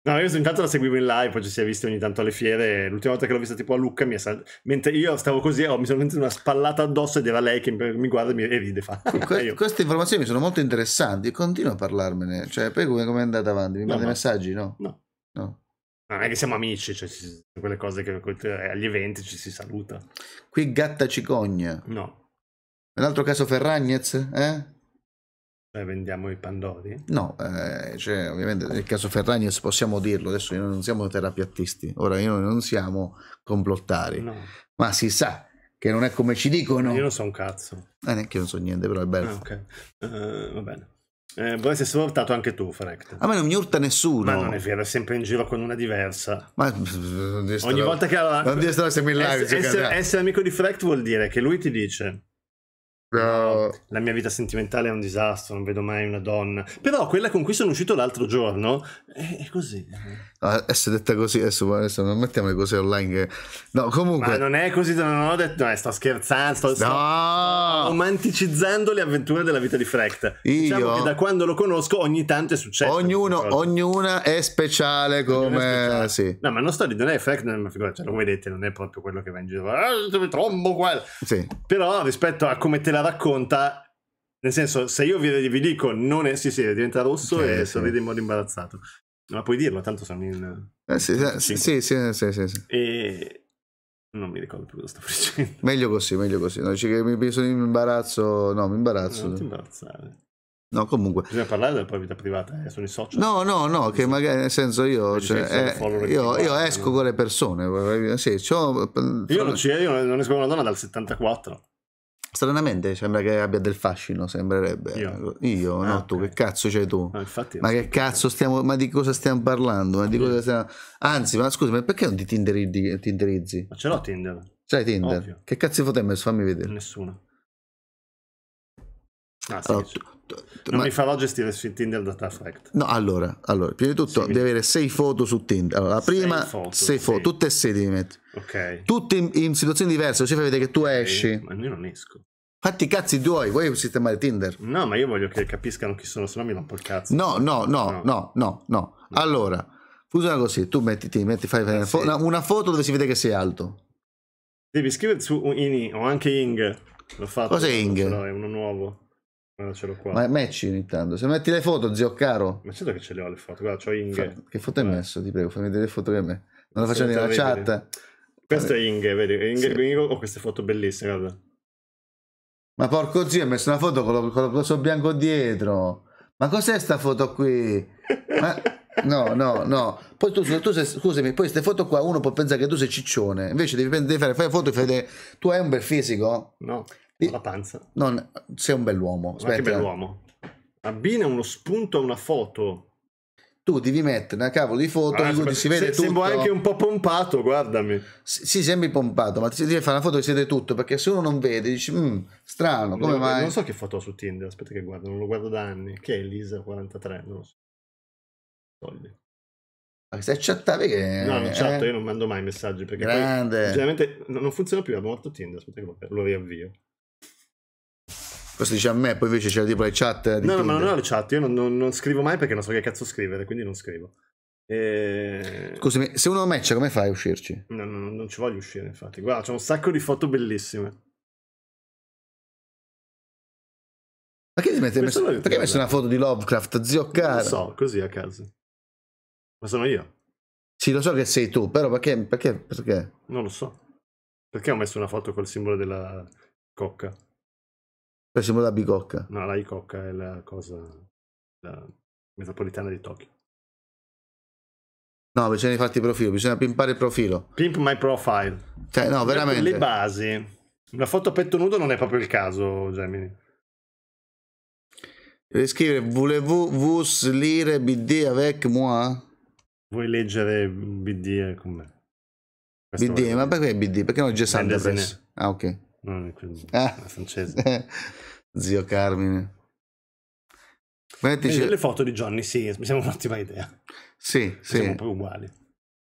No, io intanto la seguivo in live, poi ci si è visti ogni tanto alle fiere. L'ultima volta che l'ho vista tipo a Lucca mi è sal... Mentre io stavo così, oh, mi sono sentito una spallata addosso ed era lei che mi guarda e, mi... ride. Fa. [laughs] Que- queste informazioni sono molto interessanti, continuo a parlarmene. Cioè, poi come, è andata avanti? Mi no, mandi no. messaggi? No. no. No. Non è che siamo amici, cioè ci sono quelle cose che eh, agli eventi ci si saluta. Qui gatta cicogna. No. Un altro caso Ferragnez, eh? Cioè vendiamo i Pandori? No, eh, cioè, ovviamente nel caso Ferragnes possiamo dirlo, adesso noi non siamo terapiattisti, ora io non siamo complottari, no. ma si sa che non è come ci dicono. Io non so un cazzo. Eh, neanche io non so niente, però è bello. Ah, ok, uh, va bene. Eh, vuoi essere urtato anche tu, Frecht. A me non mi urta nessuno. Ma non è vero, è sempre in giro con una diversa. Ma [laughs] ogni volta che la... Non dire stai in live. Essere, essere amico di Frecht vuol dire che lui ti dice No. La mia vita sentimentale è un disastro, non vedo mai una donna. Però quella con cui sono uscito l'altro giorno è, è così. Eh adesso ah, detta così, adesso, adesso non mettiamo le cose online. Che... No, comunque. Ma non è così, non ho detto. No, eh, sto scherzando. Sto, no! sto romanticizzando le avventure della vita di Frecht. Io... Diciamo che da quando lo conosco, ogni tanto è successo. Ognuno, ognuna è speciale come. È speciale. Sì. No, ma non sto ridendo, è eh, Frecht, non, cioè, come vedete, non è proprio quello che va in giro. Ah, trombo qua. Sì. Però rispetto a come te la racconta, nel senso, se io vi, dico non è, sì, sì, diventa rosso okay, e sorride sì. in modo imbarazzato. Ma puoi dirlo, tanto sono in... Eh sì, eh, sì, sì, sì, sì, sì, sì. E... Non mi ricordo più cosa sto [laughs] facendo. Meglio così, meglio così. No, dici che mi, sono in imbarazzo... No, mi imbarazzo. non ti imbarazzare. No, comunque. Bisogna parlare della propria vita privata, eh, sono i social. No, no, no, che magari nel senso io, cioè, eh, io, io esco con le persone. Sì, io, non ci, io non esco con una donna dal 74. Stranamente sembra che abbia del fascino, sembrerebbe. Io, Io no, ah, tu okay. che cazzo c'hai tu? Ah, ma che cazzo stiamo, ma di cosa stiamo parlando? Di cosa stiamo... Anzi, ma scusa, ma perché non ti tinderizzi? Ma ce l'ho Tinder. C'hai Tinder? Ovvio. Che cazzo di foto hai messo? Fammi vedere. Nessuno. Ah, sì, allora, sì. Non ma... mi farò gestire su Tinder data fact. No, allora, allora prima di tutto sì, devi avere 6 foto su Tinder. Allora, la prima 6 foto, sei foto tutte e sei devi mettere. Ok. Tutte in, in situazioni diverse, così fai vedere che tu okay. esci. Ma io non esco. Fatti i cazzi tuoi, vuoi sistemare Tinder? No, ma io voglio che capiscano chi sono, se no mi rompo il cazzo. No, no, no, no, no, no. no. Allora, funziona così, tu metti, ti, metti fai eh, fo- una, una, foto dove si vede che sei alto. Devi scrivere su in, o anche Ing. L'ho fatto. Cos'è Ing? No, è uno nuovo. Guarda, ce l'ho qua. Ma metti ogni Se metti le foto, zio caro. Ma certo che ce le ho le foto. Guarda, c'ho Inge. Fa... Che foto hai messo? Ti prego, fammi vedere le foto che hai messo. Non la facciamo nella chat. Questo è Inge, vedi? Inge, sì. Inge ho queste foto bellissime, guarda. Ma porco zio, hai messo una foto con lo, con lo bianco dietro. Ma cos'è sta foto qui? Ma... [laughs] No, no, no. Poi tu, tu sei, scusami, poi queste foto qua uno può pensare che tu sei ciccione. Invece devi, devi fare, fare foto e fai... Tu hai un bel fisico? No. La panza. Non, sei un bell'uomo. Aspetta. che bell'uomo. Abbina uno spunto a una foto. Tu devi mettere una cavolo di foto ah, in cui si vede se, tutto. Sembro anche un po' pompato, guardami. Si, sì, sembri pompato, ma ti devi fare una foto che si vede tutto, perché se uno non vede dici, mm, strano, come no, mai? Non so che foto ho su Tinder, aspetta che guardo, non lo guardo da anni. Che è Elisa 43, non lo so. Togli. Ma stai chattavi che... No, non chatto, eh? io non mando mai messaggi, perché Grande. poi... Generalmente non funziona più, abbiamo fatto Tinder, aspetta che lo riavvio. Questo dice a me, poi invece c'è tipo le chat. no, no, ma non ho le chat, io non, non, non, scrivo mai perché non so che cazzo scrivere, quindi non scrivo. E... Scusami, se uno matcha, come fai a uscirci? No, no, non ci voglio uscire, infatti. Guarda, c'è un sacco di foto bellissime. Ma che ti metti? Messo... Perché hai messo una foto di Lovecraft, zio caro? Non lo so, così a caso. Ma sono io. Sì, lo so che sei tu, però perché? Perché? perché? Non lo so. Perché ho messo una foto col simbolo della cocca? Facciamo la bicocca. No, la bicocca è la cosa la metropolitana di Tokyo. No, bisogna farti profilo, bisogna pimpare il profilo. Pimp my profile. Cioè, no, veramente. Le basi. Una foto a petto nudo non è proprio il caso, Gemini. Devi scrivere voulez-vous vous lire BD avec moi? Vuoi leggere BD con me? BD, ma perché BD? Perché non è Gesante Ah, ok. Non è quindi, ah. francese. [laughs] Eh. Zio Carmine. Dice... Le foto di Johnny, sì, mi siamo fatti un'ottima idea. Sì, sì. Siamo proprio uguali.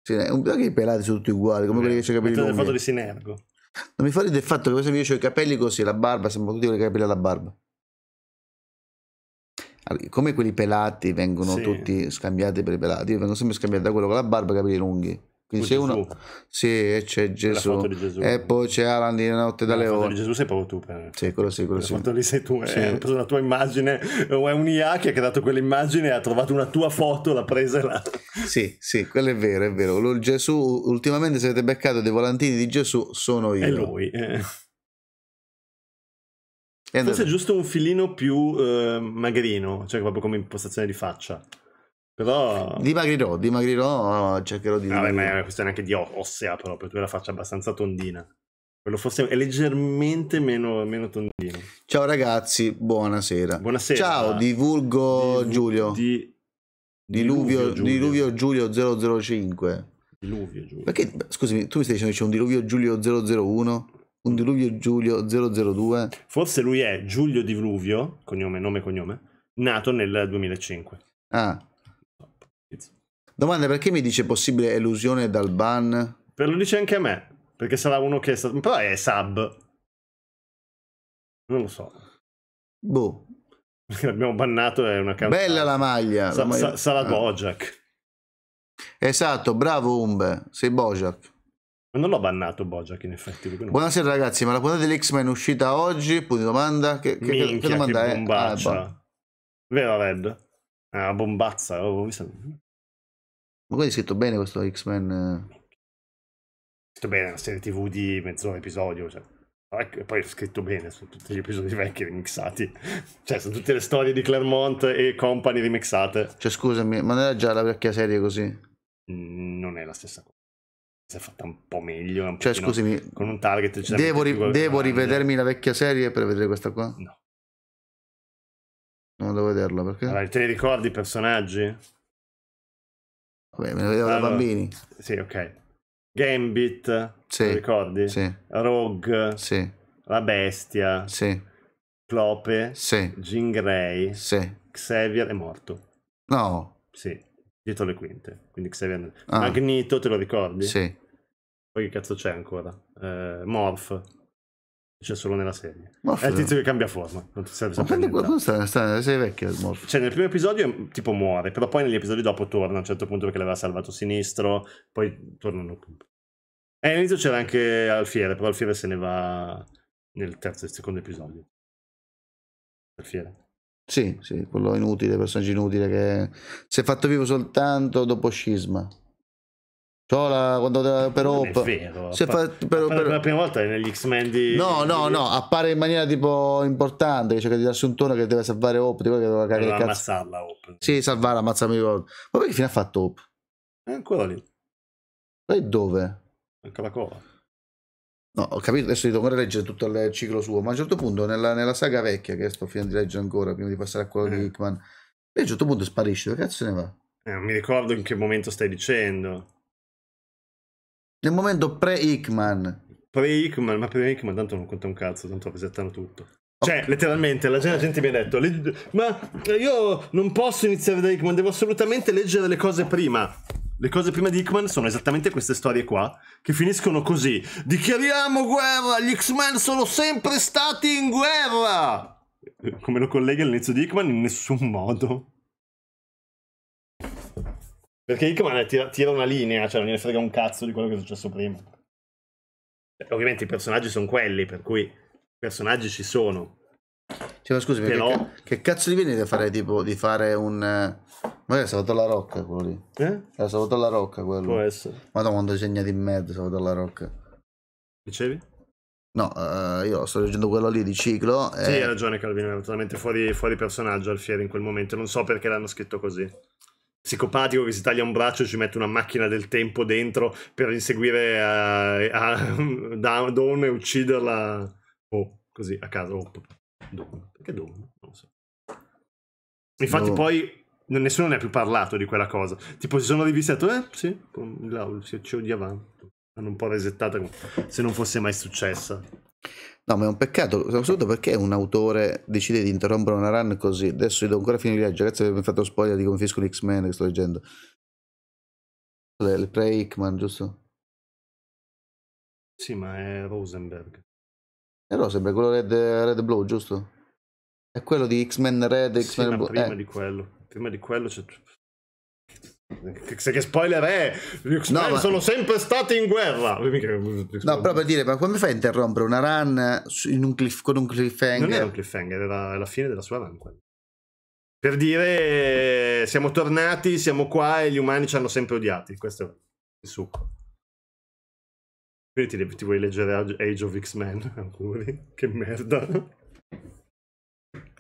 Sì, è eh, un perché i pelati sono tutti uguali, come quelli che c'è eh, capito. capelli foto di Sinergo. Non mi fa ridere il fatto che per esempio io ho i capelli così, la barba, sembra tutti con i capelli alla barba. come quelli pelati vengono sì. tutti scambiati per i pelati, io vengo sempre scambiato da quello con la barba e i capelli lunghi. Quindi se uno... Sì, c'è Gesù. Gesù. E poi c'è Alan di Notte da Leone. Di Gesù sei proprio tu. Per... Sì, quello sì, quello sì. lì sei tu. Eh, sì. Hai preso la tua immagine, eh, è un IA che ha dato quell'immagine e ha trovato una tua foto, l'ha presa e Sì, sì, quello è vero, è vero. Lui, Gesù, ultimamente se avete beccato dei volantini di Gesù, sono io. E lui. Eh. Forse è giusto un filino più eh, magrino, cioè proprio come impostazione di faccia. Però... Dimagrirò, dimagrirò, cercherò di... Vabbè, ma è una questione anche di ossea proprio, tu hai la faccia abbastanza tondina. Quello forse è leggermente meno, meno tondino. Ciao ragazzi, buonasera. Buonasera. Ciao, divulgo, divulgo Giulio. Di... Diluvio, diluvio, Giulio. diluvio Giulio 005. Diluvio Giulio. Perché, scusami, tu mi stai dicendo che c'è un diluvio Giulio 001? Un diluvio Giulio 002? Forse lui è Giulio Diluvio, cognome, nome, cognome, nato nel 2005. Ah, Domanda, perché mi dice possibile elusione dal ban? Per lo dice anche a me, perché sarà uno che è stato... Però è sub. Non lo so. Boh. Perché l'abbiamo bannato è una cantata. Bella la maglia. Sa- la maglia. Sa- sarà ah. Bojack. Esatto, bravo Umbe, sei Bojack. Ma non l'ho bannato Bojack in effetti. Buonasera ragazzi, ma la puntata dell'X-Men è uscita oggi? Punto domanda. Che, che, Minchia, che domanda che è? Ah, bombaccia. Ah, Vero Red? È ah, una bombazza. Oh, mi sembra... Ma quindi è scritto bene questo X-Men. Scritto bene, una serie TV di mezz'ora episodio. Cioè. E poi è scritto bene, sono tutti gli episodi vecchi remixati. [laughs] Cioè, sono tutte le storie di Claremont e Company remixate. Cioè, scusami, ma non era già la vecchia serie così? Mm, non è la stessa cosa. Si è fatta un po' meglio. Un cioè, scusami, con un target. Devo, ri- devo rivedermi la vecchia serie per vedere questa qua? No. Non devo vederla perché. Allora, te ne ricordi i personaggi? Vabbè, me lo vedevo allora, da bambini. Sì, ok. Gambit, sì, ricordi? Sì. Rogue, sì. La Bestia, sì. Clope, sì. Jean Grey, sì. Xavier è morto. No. Sì, dietro le quinte. Quindi Xavier... Ah. Magneto, te lo ricordi? Sì. Poi che cazzo c'è ancora? Eh, Morph c'è solo nella serie. Morpheus. Eh, è il tizio che cambia forma. Non ti serve sapere. Ma quando sta, sta, sei vecchio il Morpheus. Cioè, nel primo episodio mm, tipo muore, però poi negli episodi dopo torna a un certo punto perché l'aveva salvato sinistro, poi tornano. E eh, all'inizio c'era anche Alfiere, però Alfiere se ne va nel terzo e secondo episodio. Alfiere. Sì, sì, quello inutile, personaggio inutile che si è fatto vivo soltanto dopo Scisma. C'ho la, quando però, non è vero, se appa- fa, però, per la prima volta negli X-Men di... No, no, no, appare in maniera tipo importante, che cerca di darsi un tono che deve salvare Hope, tipo che doveva cagare deve ammazzarla Hope. Sì, salvarla, ammazzarmi Hope. Ma poi che fine ha fatto Hope? È eh, ancora lì. Poi dove? Anche la cova. No, ho capito, adesso devo ancora leggere tutto il ciclo suo, ma a un certo punto nella, nella saga vecchia, che sto finendo di leggere ancora, prima di passare a quella eh. di Hickman, a un certo punto sparisce, che cazzo se ne va? Eh, non mi ricordo in che momento stai dicendo. Nel momento pre-Hickman. Pre-Hickman, ma pre-Hickman tanto non conta un cazzo, tanto resettano tutto. Cioè, letteralmente, la gente mi ha detto, ma io non posso iniziare da Hickman, devo assolutamente leggere le cose prima. Le cose prima di Hickman sono esattamente queste storie qua, che finiscono così. Dichiariamo guerra, gli X-Men sono sempre stati in guerra! Come lo collega all'inizio di Hickman? In nessun modo. Perché Hickman tira, tira una linea, cioè non gliene frega un cazzo di quello che è successo prima. Ovviamente i personaggi sono quelli, per cui i personaggi ci sono. Cioè, scusi, Però... che, che cazzo gli viene da fare tipo di fare un. Eh, ma è salvato la rocca quello lì? Eh? Ha eh, salvato la rocca quello. Può essere. Madonna quando segna di mezzo, ha salvato la rocca. Dicevi? No, uh, io sto leggendo quello lì di ciclo. E... Sì, hai ragione Calvino, era totalmente fuori, fuori personaggio Alfieri in quel momento. Non so perché l'hanno scritto così psicopatico che si taglia un braccio e ci mette una macchina del tempo dentro per inseguire eh, a, a, a Dawn e ucciderla oh, così a caso oh, Dawn. perché Dawn? non lo so infatti no. poi nessuno ne ha più parlato di quella cosa tipo si sono rivisti e detto eh sì con si là, di avanti. Hanno un po' resettata se non fosse mai successa No, ma è un peccato, soprattutto perché un autore decide di interrompere una run così. Adesso io devo ancora finire di leggere, grazie per avermi fatto spoiler di Confisco l'X-Men che sto leggendo. Il pre Hickman, giusto? Sì, ma è Rosenberg. È Rosenberg, quello Red, Red Blue, giusto? È quello di X-Men Red, X-Men sì, Blue. prima eh. di quello. Prima di quello c'è che, che spoiler è? Gli X-Men no, sono sempre stati in guerra. No, proprio a dire, ma come fai a interrompere una run un cliff, con un cliffhanger? Non era un cliffhanger, era la fine della sua run. Quella. Per dire, siamo tornati, siamo qua e gli umani ci hanno sempre odiati. Questo è il succo. Quindi ti, ti vuoi leggere Age of X-Men? Alcuni. [laughs] Che merda.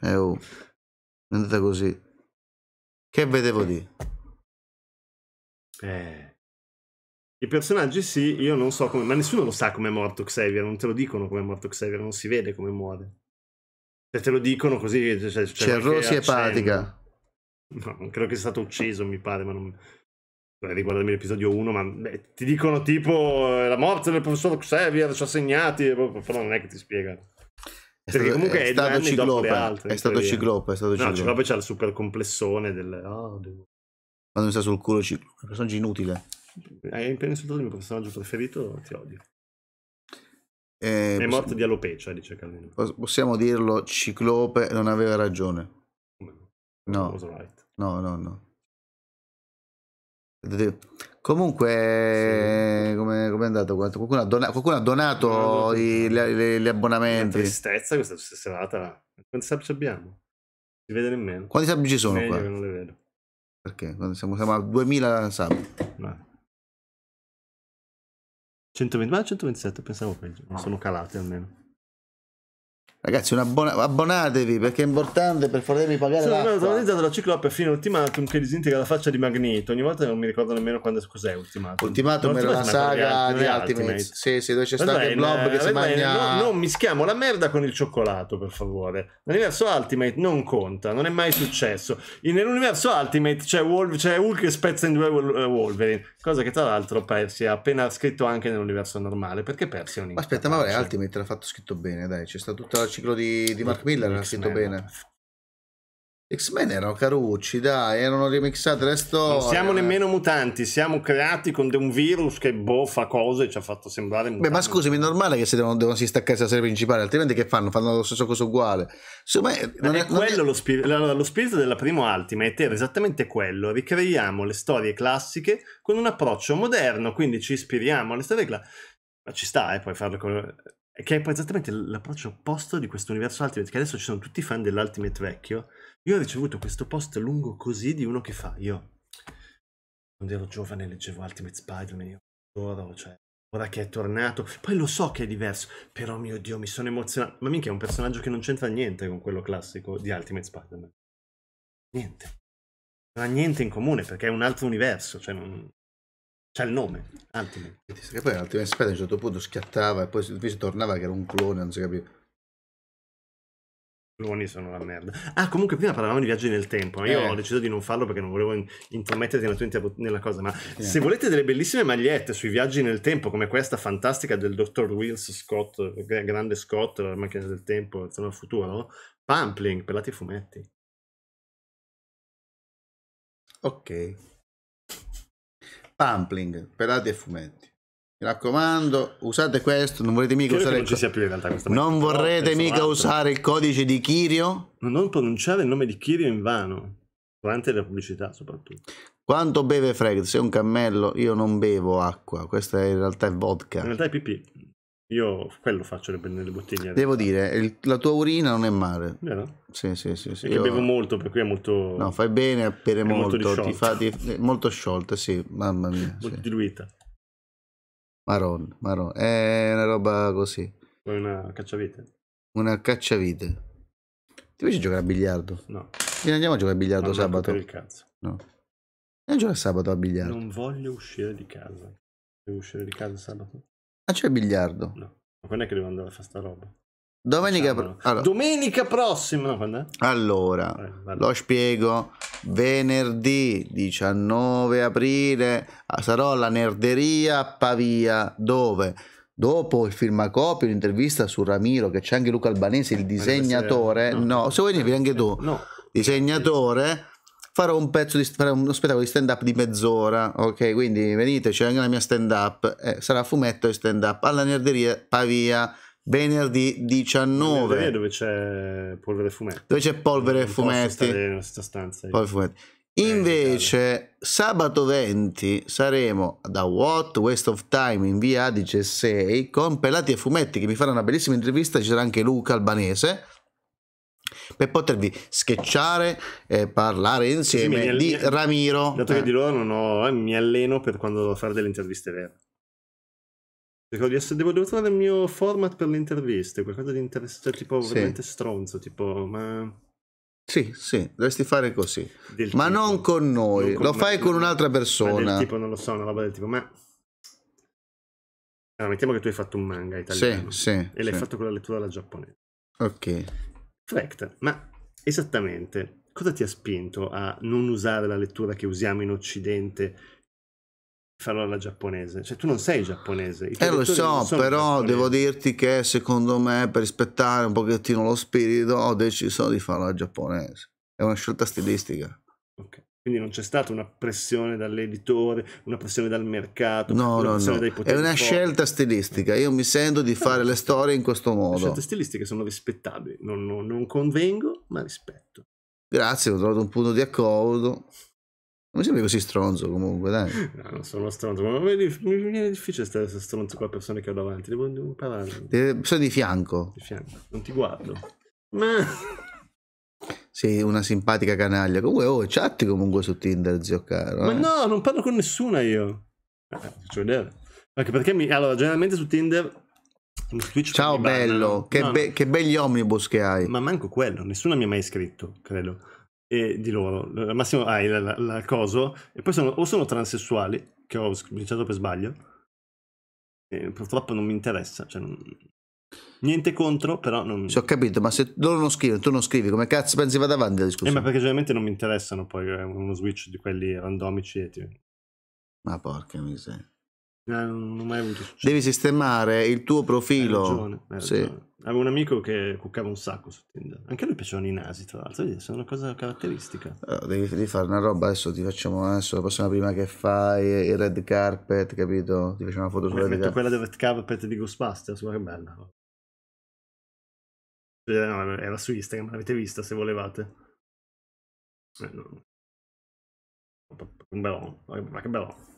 Eh, oh. È andata così. Che vedevo di? Eh. I personaggi sì, io non so come... Ma nessuno lo sa come è morto Xavier, non te lo dicono come è morto Xavier, non si vede come muore. Se te lo dicono così... Cioè, c'è Rossi epatica. Patica. No, non credo che sia stato ucciso, mi pare, ma non... Dovrei l'episodio 1, ma beh, ti dicono tipo eh, la morte del professor Xavier ci ha segnati, boh, boh, però non è che ti spiega. È Perché stato, comunque eh, è, è stato ciclope, altre, è stato ciclope, è stato no, ciclope c'ha il super complessone del... Oh, devo quando mi sta sul culo, ci... un personaggio inutile. Hai eh, appena insultato il mio personaggio preferito, ti odio. Eh, è morto di alopecia, cioè, dice Calvino. Possiamo dirlo, Ciclope non aveva ragione. No, right. no, no, no. Comunque, sì. Eh, come è andato? Qualcuno ha, donato, qualcuno ha donato no, i, le, gli abbonamenti. Che tristezza questa serata. Quanti sub abbiamo? Si vede nemmeno. Quanti sub ci sono Meglio qua? non le vedo. Perché? Siamo, siamo a 2000 sub. No. 120, ma 127 pensavo peggio, sono calate almeno. Ragazzi, abbon- abbonatevi perché è importante per farvi pagare. Sono l'acqua. organizzato la ciclope fino all'ultimatum che disintegra la faccia di Magneto. Ogni volta non mi ricordo nemmeno quando cos'è Ultimatum. Ultimatum, ultimatum era la saga di Ultimate. Ultimate. Sì, sì, dove c'è stato il blob che si mangia. No, non mischiamo la merda con il cioccolato, per favore. L'universo Ultimate non conta, non è mai successo. Nell'universo Ultimate c'è, Wolver- c'è Hulk che spezza in due eh, Wolverine, cosa che tra l'altro Percy ha appena scritto anche nell'universo normale. Perché Percy è un aspetta, ma vabbè, Ultimate l'ha fatto scritto bene, dai, c'è stata tutta la ciclo di, di Mark Miller, ha scritto bene. X-Men erano carucci, dai, erano remixate le Non siamo nemmeno mutanti, siamo creati con un virus che boh fa cose e ci ha fatto sembrare mutanti. Beh, ma scusami, è normale che se devono, devono si staccare la serie principale, altrimenti che fanno? Fanno lo stesso cosa uguale. Insomma, non è, è non quello è... Lo, spir- lo, spirito della prima Ultimate era esattamente quello, ricreiamo le storie classiche con un approccio moderno, quindi ci ispiriamo alle storie classiche. Ma ci sta, eh, puoi farlo con che è poi esattamente l'approccio opposto di questo universo Ultimate, che adesso ci sono tutti i fan dell'Ultimate vecchio. Io ho ricevuto questo post lungo così di uno che fa, io quando ero giovane leggevo Ultimate Spider-Man, io adoro, cioè, ora che è tornato, poi lo so che è diverso, però mio Dio, mi sono emozionato, ma minchia è un personaggio che non c'entra niente con quello classico di Ultimate Spider-Man. Niente. Non ha niente in comune perché è un altro universo, cioè non, c'è il nome, Ultimate. Che poi Ultimate Spider a un certo punto schiattava e poi si tornava che era un clone, non si capiva. cloni sono la merda. Ah, comunque prima parlavamo di viaggi nel tempo, io eh. ho deciso di non farlo perché non volevo intrometterti nella inter- nella cosa, ma eh. se volete delle bellissime magliette sui viaggi nel tempo, come questa fantastica del dottor Wills Scott, grande Scott, la macchina del tempo, insomma il futuro, Pampling, pelati e fumetti. Ok. Pampling per addi e fumetti. Mi raccomando, usate questo, non volete mica Credo usare... Non ci sia più in realtà questa Non mattina, vorrete mica usare il codice di Kirio? non pronunciare il nome di Kirio in vano, durante la pubblicità soprattutto. Quanto beve Fred? Sei un cammello, io non bevo acqua, questa in realtà è vodka. In realtà è pipì. Io quello faccio nelle bottiglie. Devo dire, il, la tua urina non è male. Vero? Sì, sì, sì. sì. Io... bevo molto, per cui è molto... No, fai bene a bere molto, molto ti fa, ti, molto sciolta, sì, mamma mia. Molto sì. diluita. Maron, maron. È una roba così. Vuoi una cacciavite. Una cacciavite. Ti piace giocare a biliardo? No. Sì, andiamo a giocare a biliardo Mandato sabato. Per il cazzo. No. Andiamo a giocare sabato a biliardo. Non voglio uscire di casa. Devo uscire di casa sabato. Ah, c'è il biliardo. No. Ma quando è che devo andare a fare sta roba? Domenica, pro- allora. Domenica prossima. No, Allora, eh, vale, lo spiego. Venerdì 19 aprile ah, sarò alla Nerderia a Pavia, dove dopo il filmacopio, un'intervista su Ramiro, che c'è anche Luca Albanese, il eh, disegnatore. No, se vuoi venire anche tu. No. Disegnatore farò un pezzo di farò uno spettacolo di stand up di mezz'ora ok quindi venite c'è anche la mia stand up eh, sarà fumetto e stand up alla nerderia Pavia venerdì 19 dove c'è polvere e fumetti dove c'è polvere e fumetti polvere fumetti eh, Invece eh, sabato 20 saremo da What Waste of Time in via Adige 6 con Pelati e Fumetti che mi farà una bellissima intervista, ci sarà anche Luca Albanese per potervi sketchare e parlare insieme sì, sì, di alleno, Ramiro. Dato eh. che di loro non ho, eh, mi alleno per quando devo fare delle interviste vere. Devo, devo trovare il mio format per le interviste, qualcosa di interessante, tipo sì. veramente stronzo, tipo, ma... Sì, sì, dovresti fare così. ma tipo, non con noi, non con lo fai con un'altra persona. tipo, non lo so, una roba del tipo, ma... Allora, ah, mettiamo che tu hai fatto un manga italiano sì, sì, e l'hai sì. fatto con la lettura alla giapponese. Ok. Frecht, ma esattamente cosa ti ha spinto a non usare la lettura che usiamo in Occidente farlo alla giapponese? Cioè tu non sei giapponese. Eh lo so, però giapponese. devo dirti che secondo me per rispettare un pochettino lo spirito ho deciso di farlo alla giapponese. È una scelta stilistica. Ok. Quindi non c'è stata una pressione dall'editore, una pressione dal mercato, no, una no, pressione no. dai poteri. È una forti. scelta stilistica. Io mi sento di fare le storie in questo modo. Le scelte stilistiche sono rispettabili. Non, non, non convengo, ma rispetto. Grazie, ho trovato un punto di accordo. Non mi sembri così stronzo comunque, dai. No, non sono stronzo, ma mi, viene difficile stare stronzo con le persone che ho davanti. Devo, devo parlare. Eh, sono di fianco. Di fianco, non ti guardo. Ma sei una simpatica canaglia. Comunque, oh, chatti comunque su Tinder, zio caro. Ma eh. no, non parlo con nessuna io. Eh, faccio vedere. Anche perché mi... Allora, generalmente su Tinder... Ciao bello, che, no, be- no. che, belli omnibus che hai. Ma manco quello, nessuno mi ha mai scritto, credo. E di loro, al massimo hai la, la, la coso. E poi sono, o sono transessuali, che ho cominciato per sbaglio. E purtroppo non mi interessa, cioè non, Niente contro, però non... Sì, ho capito, ma se loro non scrivono, tu non scrivi, come cazzo pensi vada avanti la discussione? Eh, ma perché generalmente non mi interessano poi eh, uno switch di quelli randomici e ti... Ma porca miseria. Eh, no, non ho mai avuto successo. Devi sistemare il tuo profilo. Hai ragione, hai ragione. Sì. Avevo un amico che cuccava un sacco su Tinder. Anche lui piacevano i nasi, tra l'altro, è una cosa caratteristica. Allora, eh, devi, devi, fare una roba, adesso ti facciamo adesso la prossima prima che fai, il red carpet, capito? Ti facciamo una foto sulla red carpet. quella del red carpet di Ghostbusters, ma che bella. Eh, era su Instagram, l'avete vista se volevate. Eh, no. Però, ma che bello.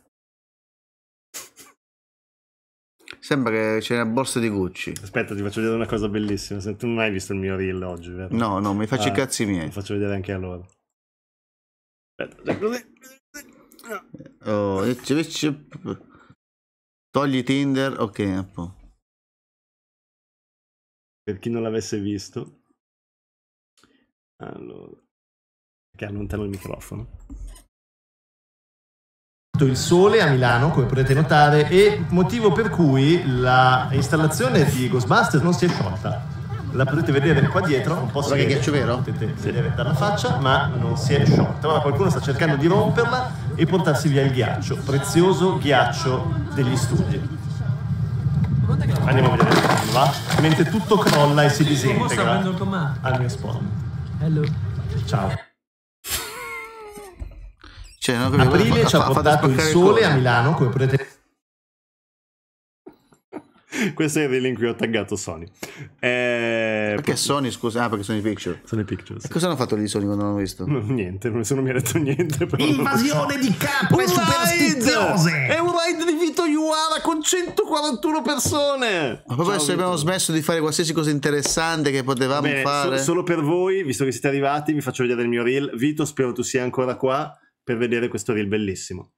Sembra che c'è una borsa di Gucci. Aspetta, ti faccio vedere una cosa bellissima. Se tu non hai visto il mio reel oggi, vero? No, no, mi faccio ah, i cazzi miei. faccio vedere anche a loro. Aspetta, eh, Oh, togli Tinder, ok, appunto per chi non l'avesse visto. Allora, che allontano il microfono. Il sole a Milano, come potete notare, e motivo per cui la installazione di Ghostbusters non si è sciolta. La potete vedere qua dietro, un po' si che ghiaccio vero? potete sì. vedere dalla faccia, ma non si è sciolta. Ora qualcuno sta cercando di romperla e portarsi via il ghiaccio, prezioso ghiaccio degli studi. Andiamo a vedere come va. Mentre tutto crolla e si disintegra al mio spawn. Hello. Ciao. Cioè, no, Aprile ci ha portato il sole a Milano, come potete questo è il link in cui ho taggato Sony. Eh, perché poi... Sony, scusa? Ah, perché Sony Pictures. Sony Pictures. Sì. cosa hanno fatto lì Sony quando l'hanno visto? No, [laughs] niente, nessuno mi ha detto niente. Invasione di capo! Un ride! È un ride di Vito Iuara con 141 persone! Ma proprio adesso abbiamo smesso di fare qualsiasi cosa interessante che potevamo Bene, fare. So- solo per voi, visto che siete arrivati, vi faccio vedere il mio reel. Vito, spero tu sia ancora qua per vedere questo reel bellissimo.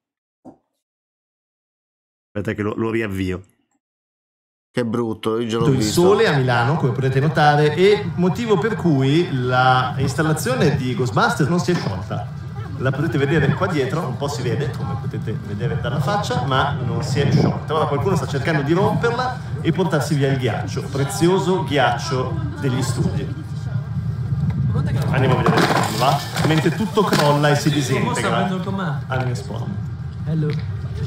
Aspetta che lo, lo riavvio. Che brutto, io già l'ho il sole a Milano, come potete notare, e motivo per cui l'installazione di Ghostbusters non si è sciolta. La potete vedere qua dietro, un po' si vede, come potete vedere dalla faccia, ma non si è sciolta. Ora qualcuno sta cercando di romperla e portarsi via il ghiaccio, prezioso ghiaccio degli studi. Andiamo a vedere come va. Mentre tutto crolla e si disintegra. Al mio spawn.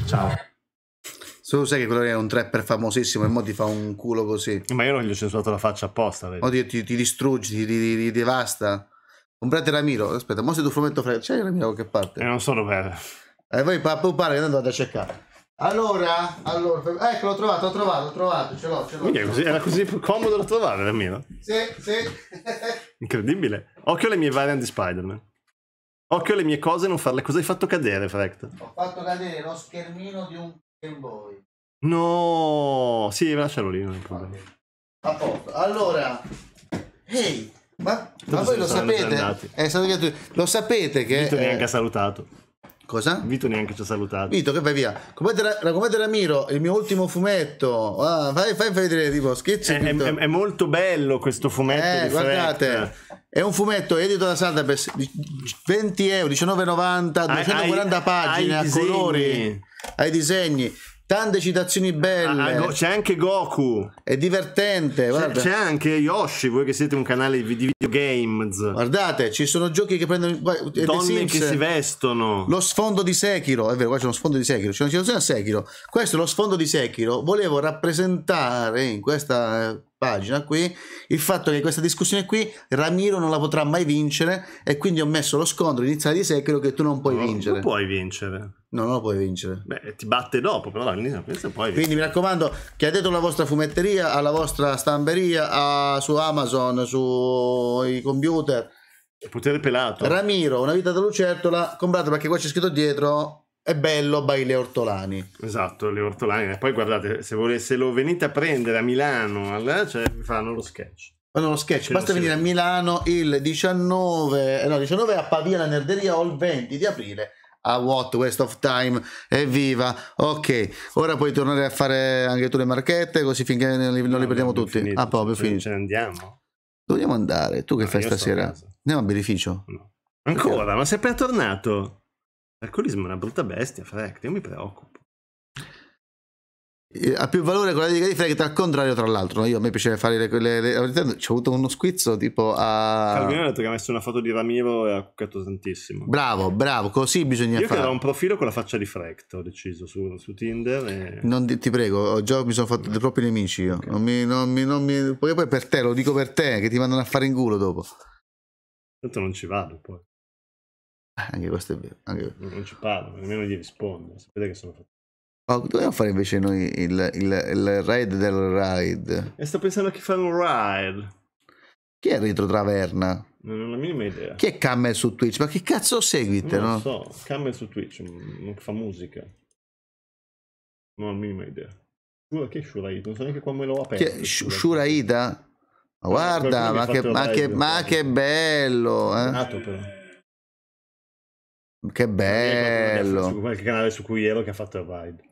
Ciao. Tu sai che quello è un trapper famosissimo e mo ti fa un culo così. Ma io non gli ho censurato la faccia apposta. Vedi. Oddio, ti, ti distruggi, ti, ti, ti devasta. Comprate Ramiro. Aspetta, mo se tu fumetto freddo. C'è Ramiro da qualche parte? E eh, non sono dove E eh, voi papà pare che andate a cercare. Allora, allora, ecco l'ho trovato, l'ho trovato, l'ho trovato, ce l'ho, ce l'ho. Era così, era così comodo da trovare Ramiro. Sì, sì. [laughs] Incredibile. Occhio alle mie variant di Spider-Man. Occhio alle mie cose non farle. Cosa hai fatto cadere, Frecht? Ho fatto cadere lo schermino di un Game Boy. No, sì, lascialo lì, non è ah, A posto. Allora, hey, ma, ma voi lo sapete? È stato detto, lo sapete che... Vito neanche ha eh, salutato. Cosa? Vito neanche ci ha salutato. Vito, che vai via. Raccomandate Ramiro, il mio ultimo fumetto. Ah, fai, fai, fai, vedere tipo schizzi. È, è, è, molto bello questo fumetto. Eh, guardate. Fretta. È un fumetto edito da Sandabes, 20 euro, 19,90, 240 hai, pagine hai a disegni. colori ai disegni. Tante citazioni belle. Ah, ah c'è anche Goku. È divertente. C'è, anche Yoshi, voi che siete un canale di videogames. Guardate, ci sono giochi che prendono. Donne che si vestono. Lo sfondo di Sekiro. È vero, qua c'è uno sfondo di Sekiro. C'è una citazione a Sekiro. Questo è lo sfondo di Sekiro. Volevo rappresentare in questa eh, pagina qui, il fatto che questa discussione qui Ramiro non la potrà mai vincere e quindi ho messo lo scontro iniziale di secolo che tu non puoi no, vincere. Non puoi vincere. No, non lo puoi vincere. Beh, ti batte dopo, però all'inizio puoi vincere. Quindi mi raccomando, chiedete la vostra fumetteria, alla vostra stamberia a, su Amazon, sui computer. Il potere pelato. Ramiro, una vita da lucertola, comprate perché qua c'è scritto dietro è bello by Le Ortolani. Esatto, Le Ortolani. E poi guardate, se, volete, se lo venite a prendere a Milano, allora, cioè, vi fanno lo sketch. Fanno lo sketch, ce basta venire a Milano il 19, eh, no, 19 a Pavia la Nerderia o il 20 di aprile a What Waste of Time, evviva! Ok, ora puoi tornare a fare anche tu le marchette, così finché non li, no, li perdiamo tutti. Finito. Ah, proprio cioè, finito. Ce ne andiamo. Dobbiamo andare, tu che no, ah, fai stasera? Andiamo a beneficio? No. Ancora? Perché? Ma sei appena tornato? Mercurismo è una brutta bestia, Frecht, io mi preoccupo. Eh, ha più valore quella di Gary Frecht al contrario, tra l'altro. Io a me piaceva fare le. le, le... C'ho avuto uno squizzo tipo a. Calvino ha detto che ha messo una foto di Ramiro e ha cuccato tantissimo. Bravo, bravo, così bisogna io fare. Io che ho un profilo con la faccia di Frecht, ho deciso su, su Tinder. E... Non ti, ti prego, già mi sono fatto dei propri nemici. Io. Okay. Non mi, non mi, non mi... Poi, poi per te, lo dico per te, che ti mandano a fare in culo dopo. Tanto non ci vado poi. Anche questo è vero. Anche... Non ci parlo, nemmeno gli rispondo. Sapete che sono fatto. Oh, dobbiamo fare invece noi il, il, il raid del raid. E sto pensando a chi fa un raid. Chi è Retro Traverna? Non ho la minima idea. Chi è Camel su Twitch? Ma che cazzo seguite? Non no? so, Camel su Twitch non fa musica. Non ho la minima idea. Che è Shuraid? Non so neanche come l'ho aperto. Che, Sh- Shuraida? Ma eh, guarda, ma che, ma, che, ma che bello! Eh? Nato però. Che bello. Su qualche canale su cui ero che ha fatto Vibe.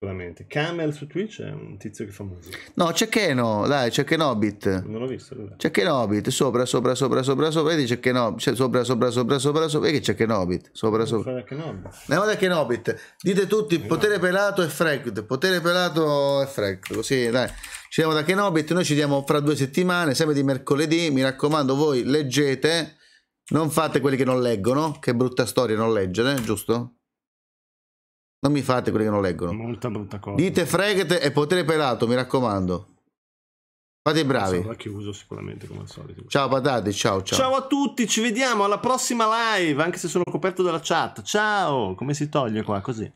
Sicuramente. Camel su Twitch è un tizio che fa musica. No, c'è Keno, dai, c'è Kenobit. Non l'ho visto. Allora. C'è Kenobit, sopra, sopra, sopra, sopra, sopra, vedi c'è Kenobit, c'è sopra, sopra, sopra, sopra, sopra, vedi c'è Kenobit, sopra, sopra. Andiamo da Kenobit. Dite tutti, Kenobit. potere pelato e Frank, potere pelato e Frank, così, dai. Ci diamo da Kenobit, noi ci diamo fra due settimane, sempre di mercoledì, mi raccomando voi leggete non fate quelli che non leggono, che brutta storia non leggere, giusto? Non mi fate quelli che non leggono. Molta brutta cosa. Dite fregate e potere pelato, mi raccomando. Fate i bravi. Sarà chiuso sicuramente come al solito. Ciao patate, ciao ciao. Ciao a tutti, ci vediamo alla prossima live, anche se sono coperto dalla chat. Ciao, come si toglie qua così?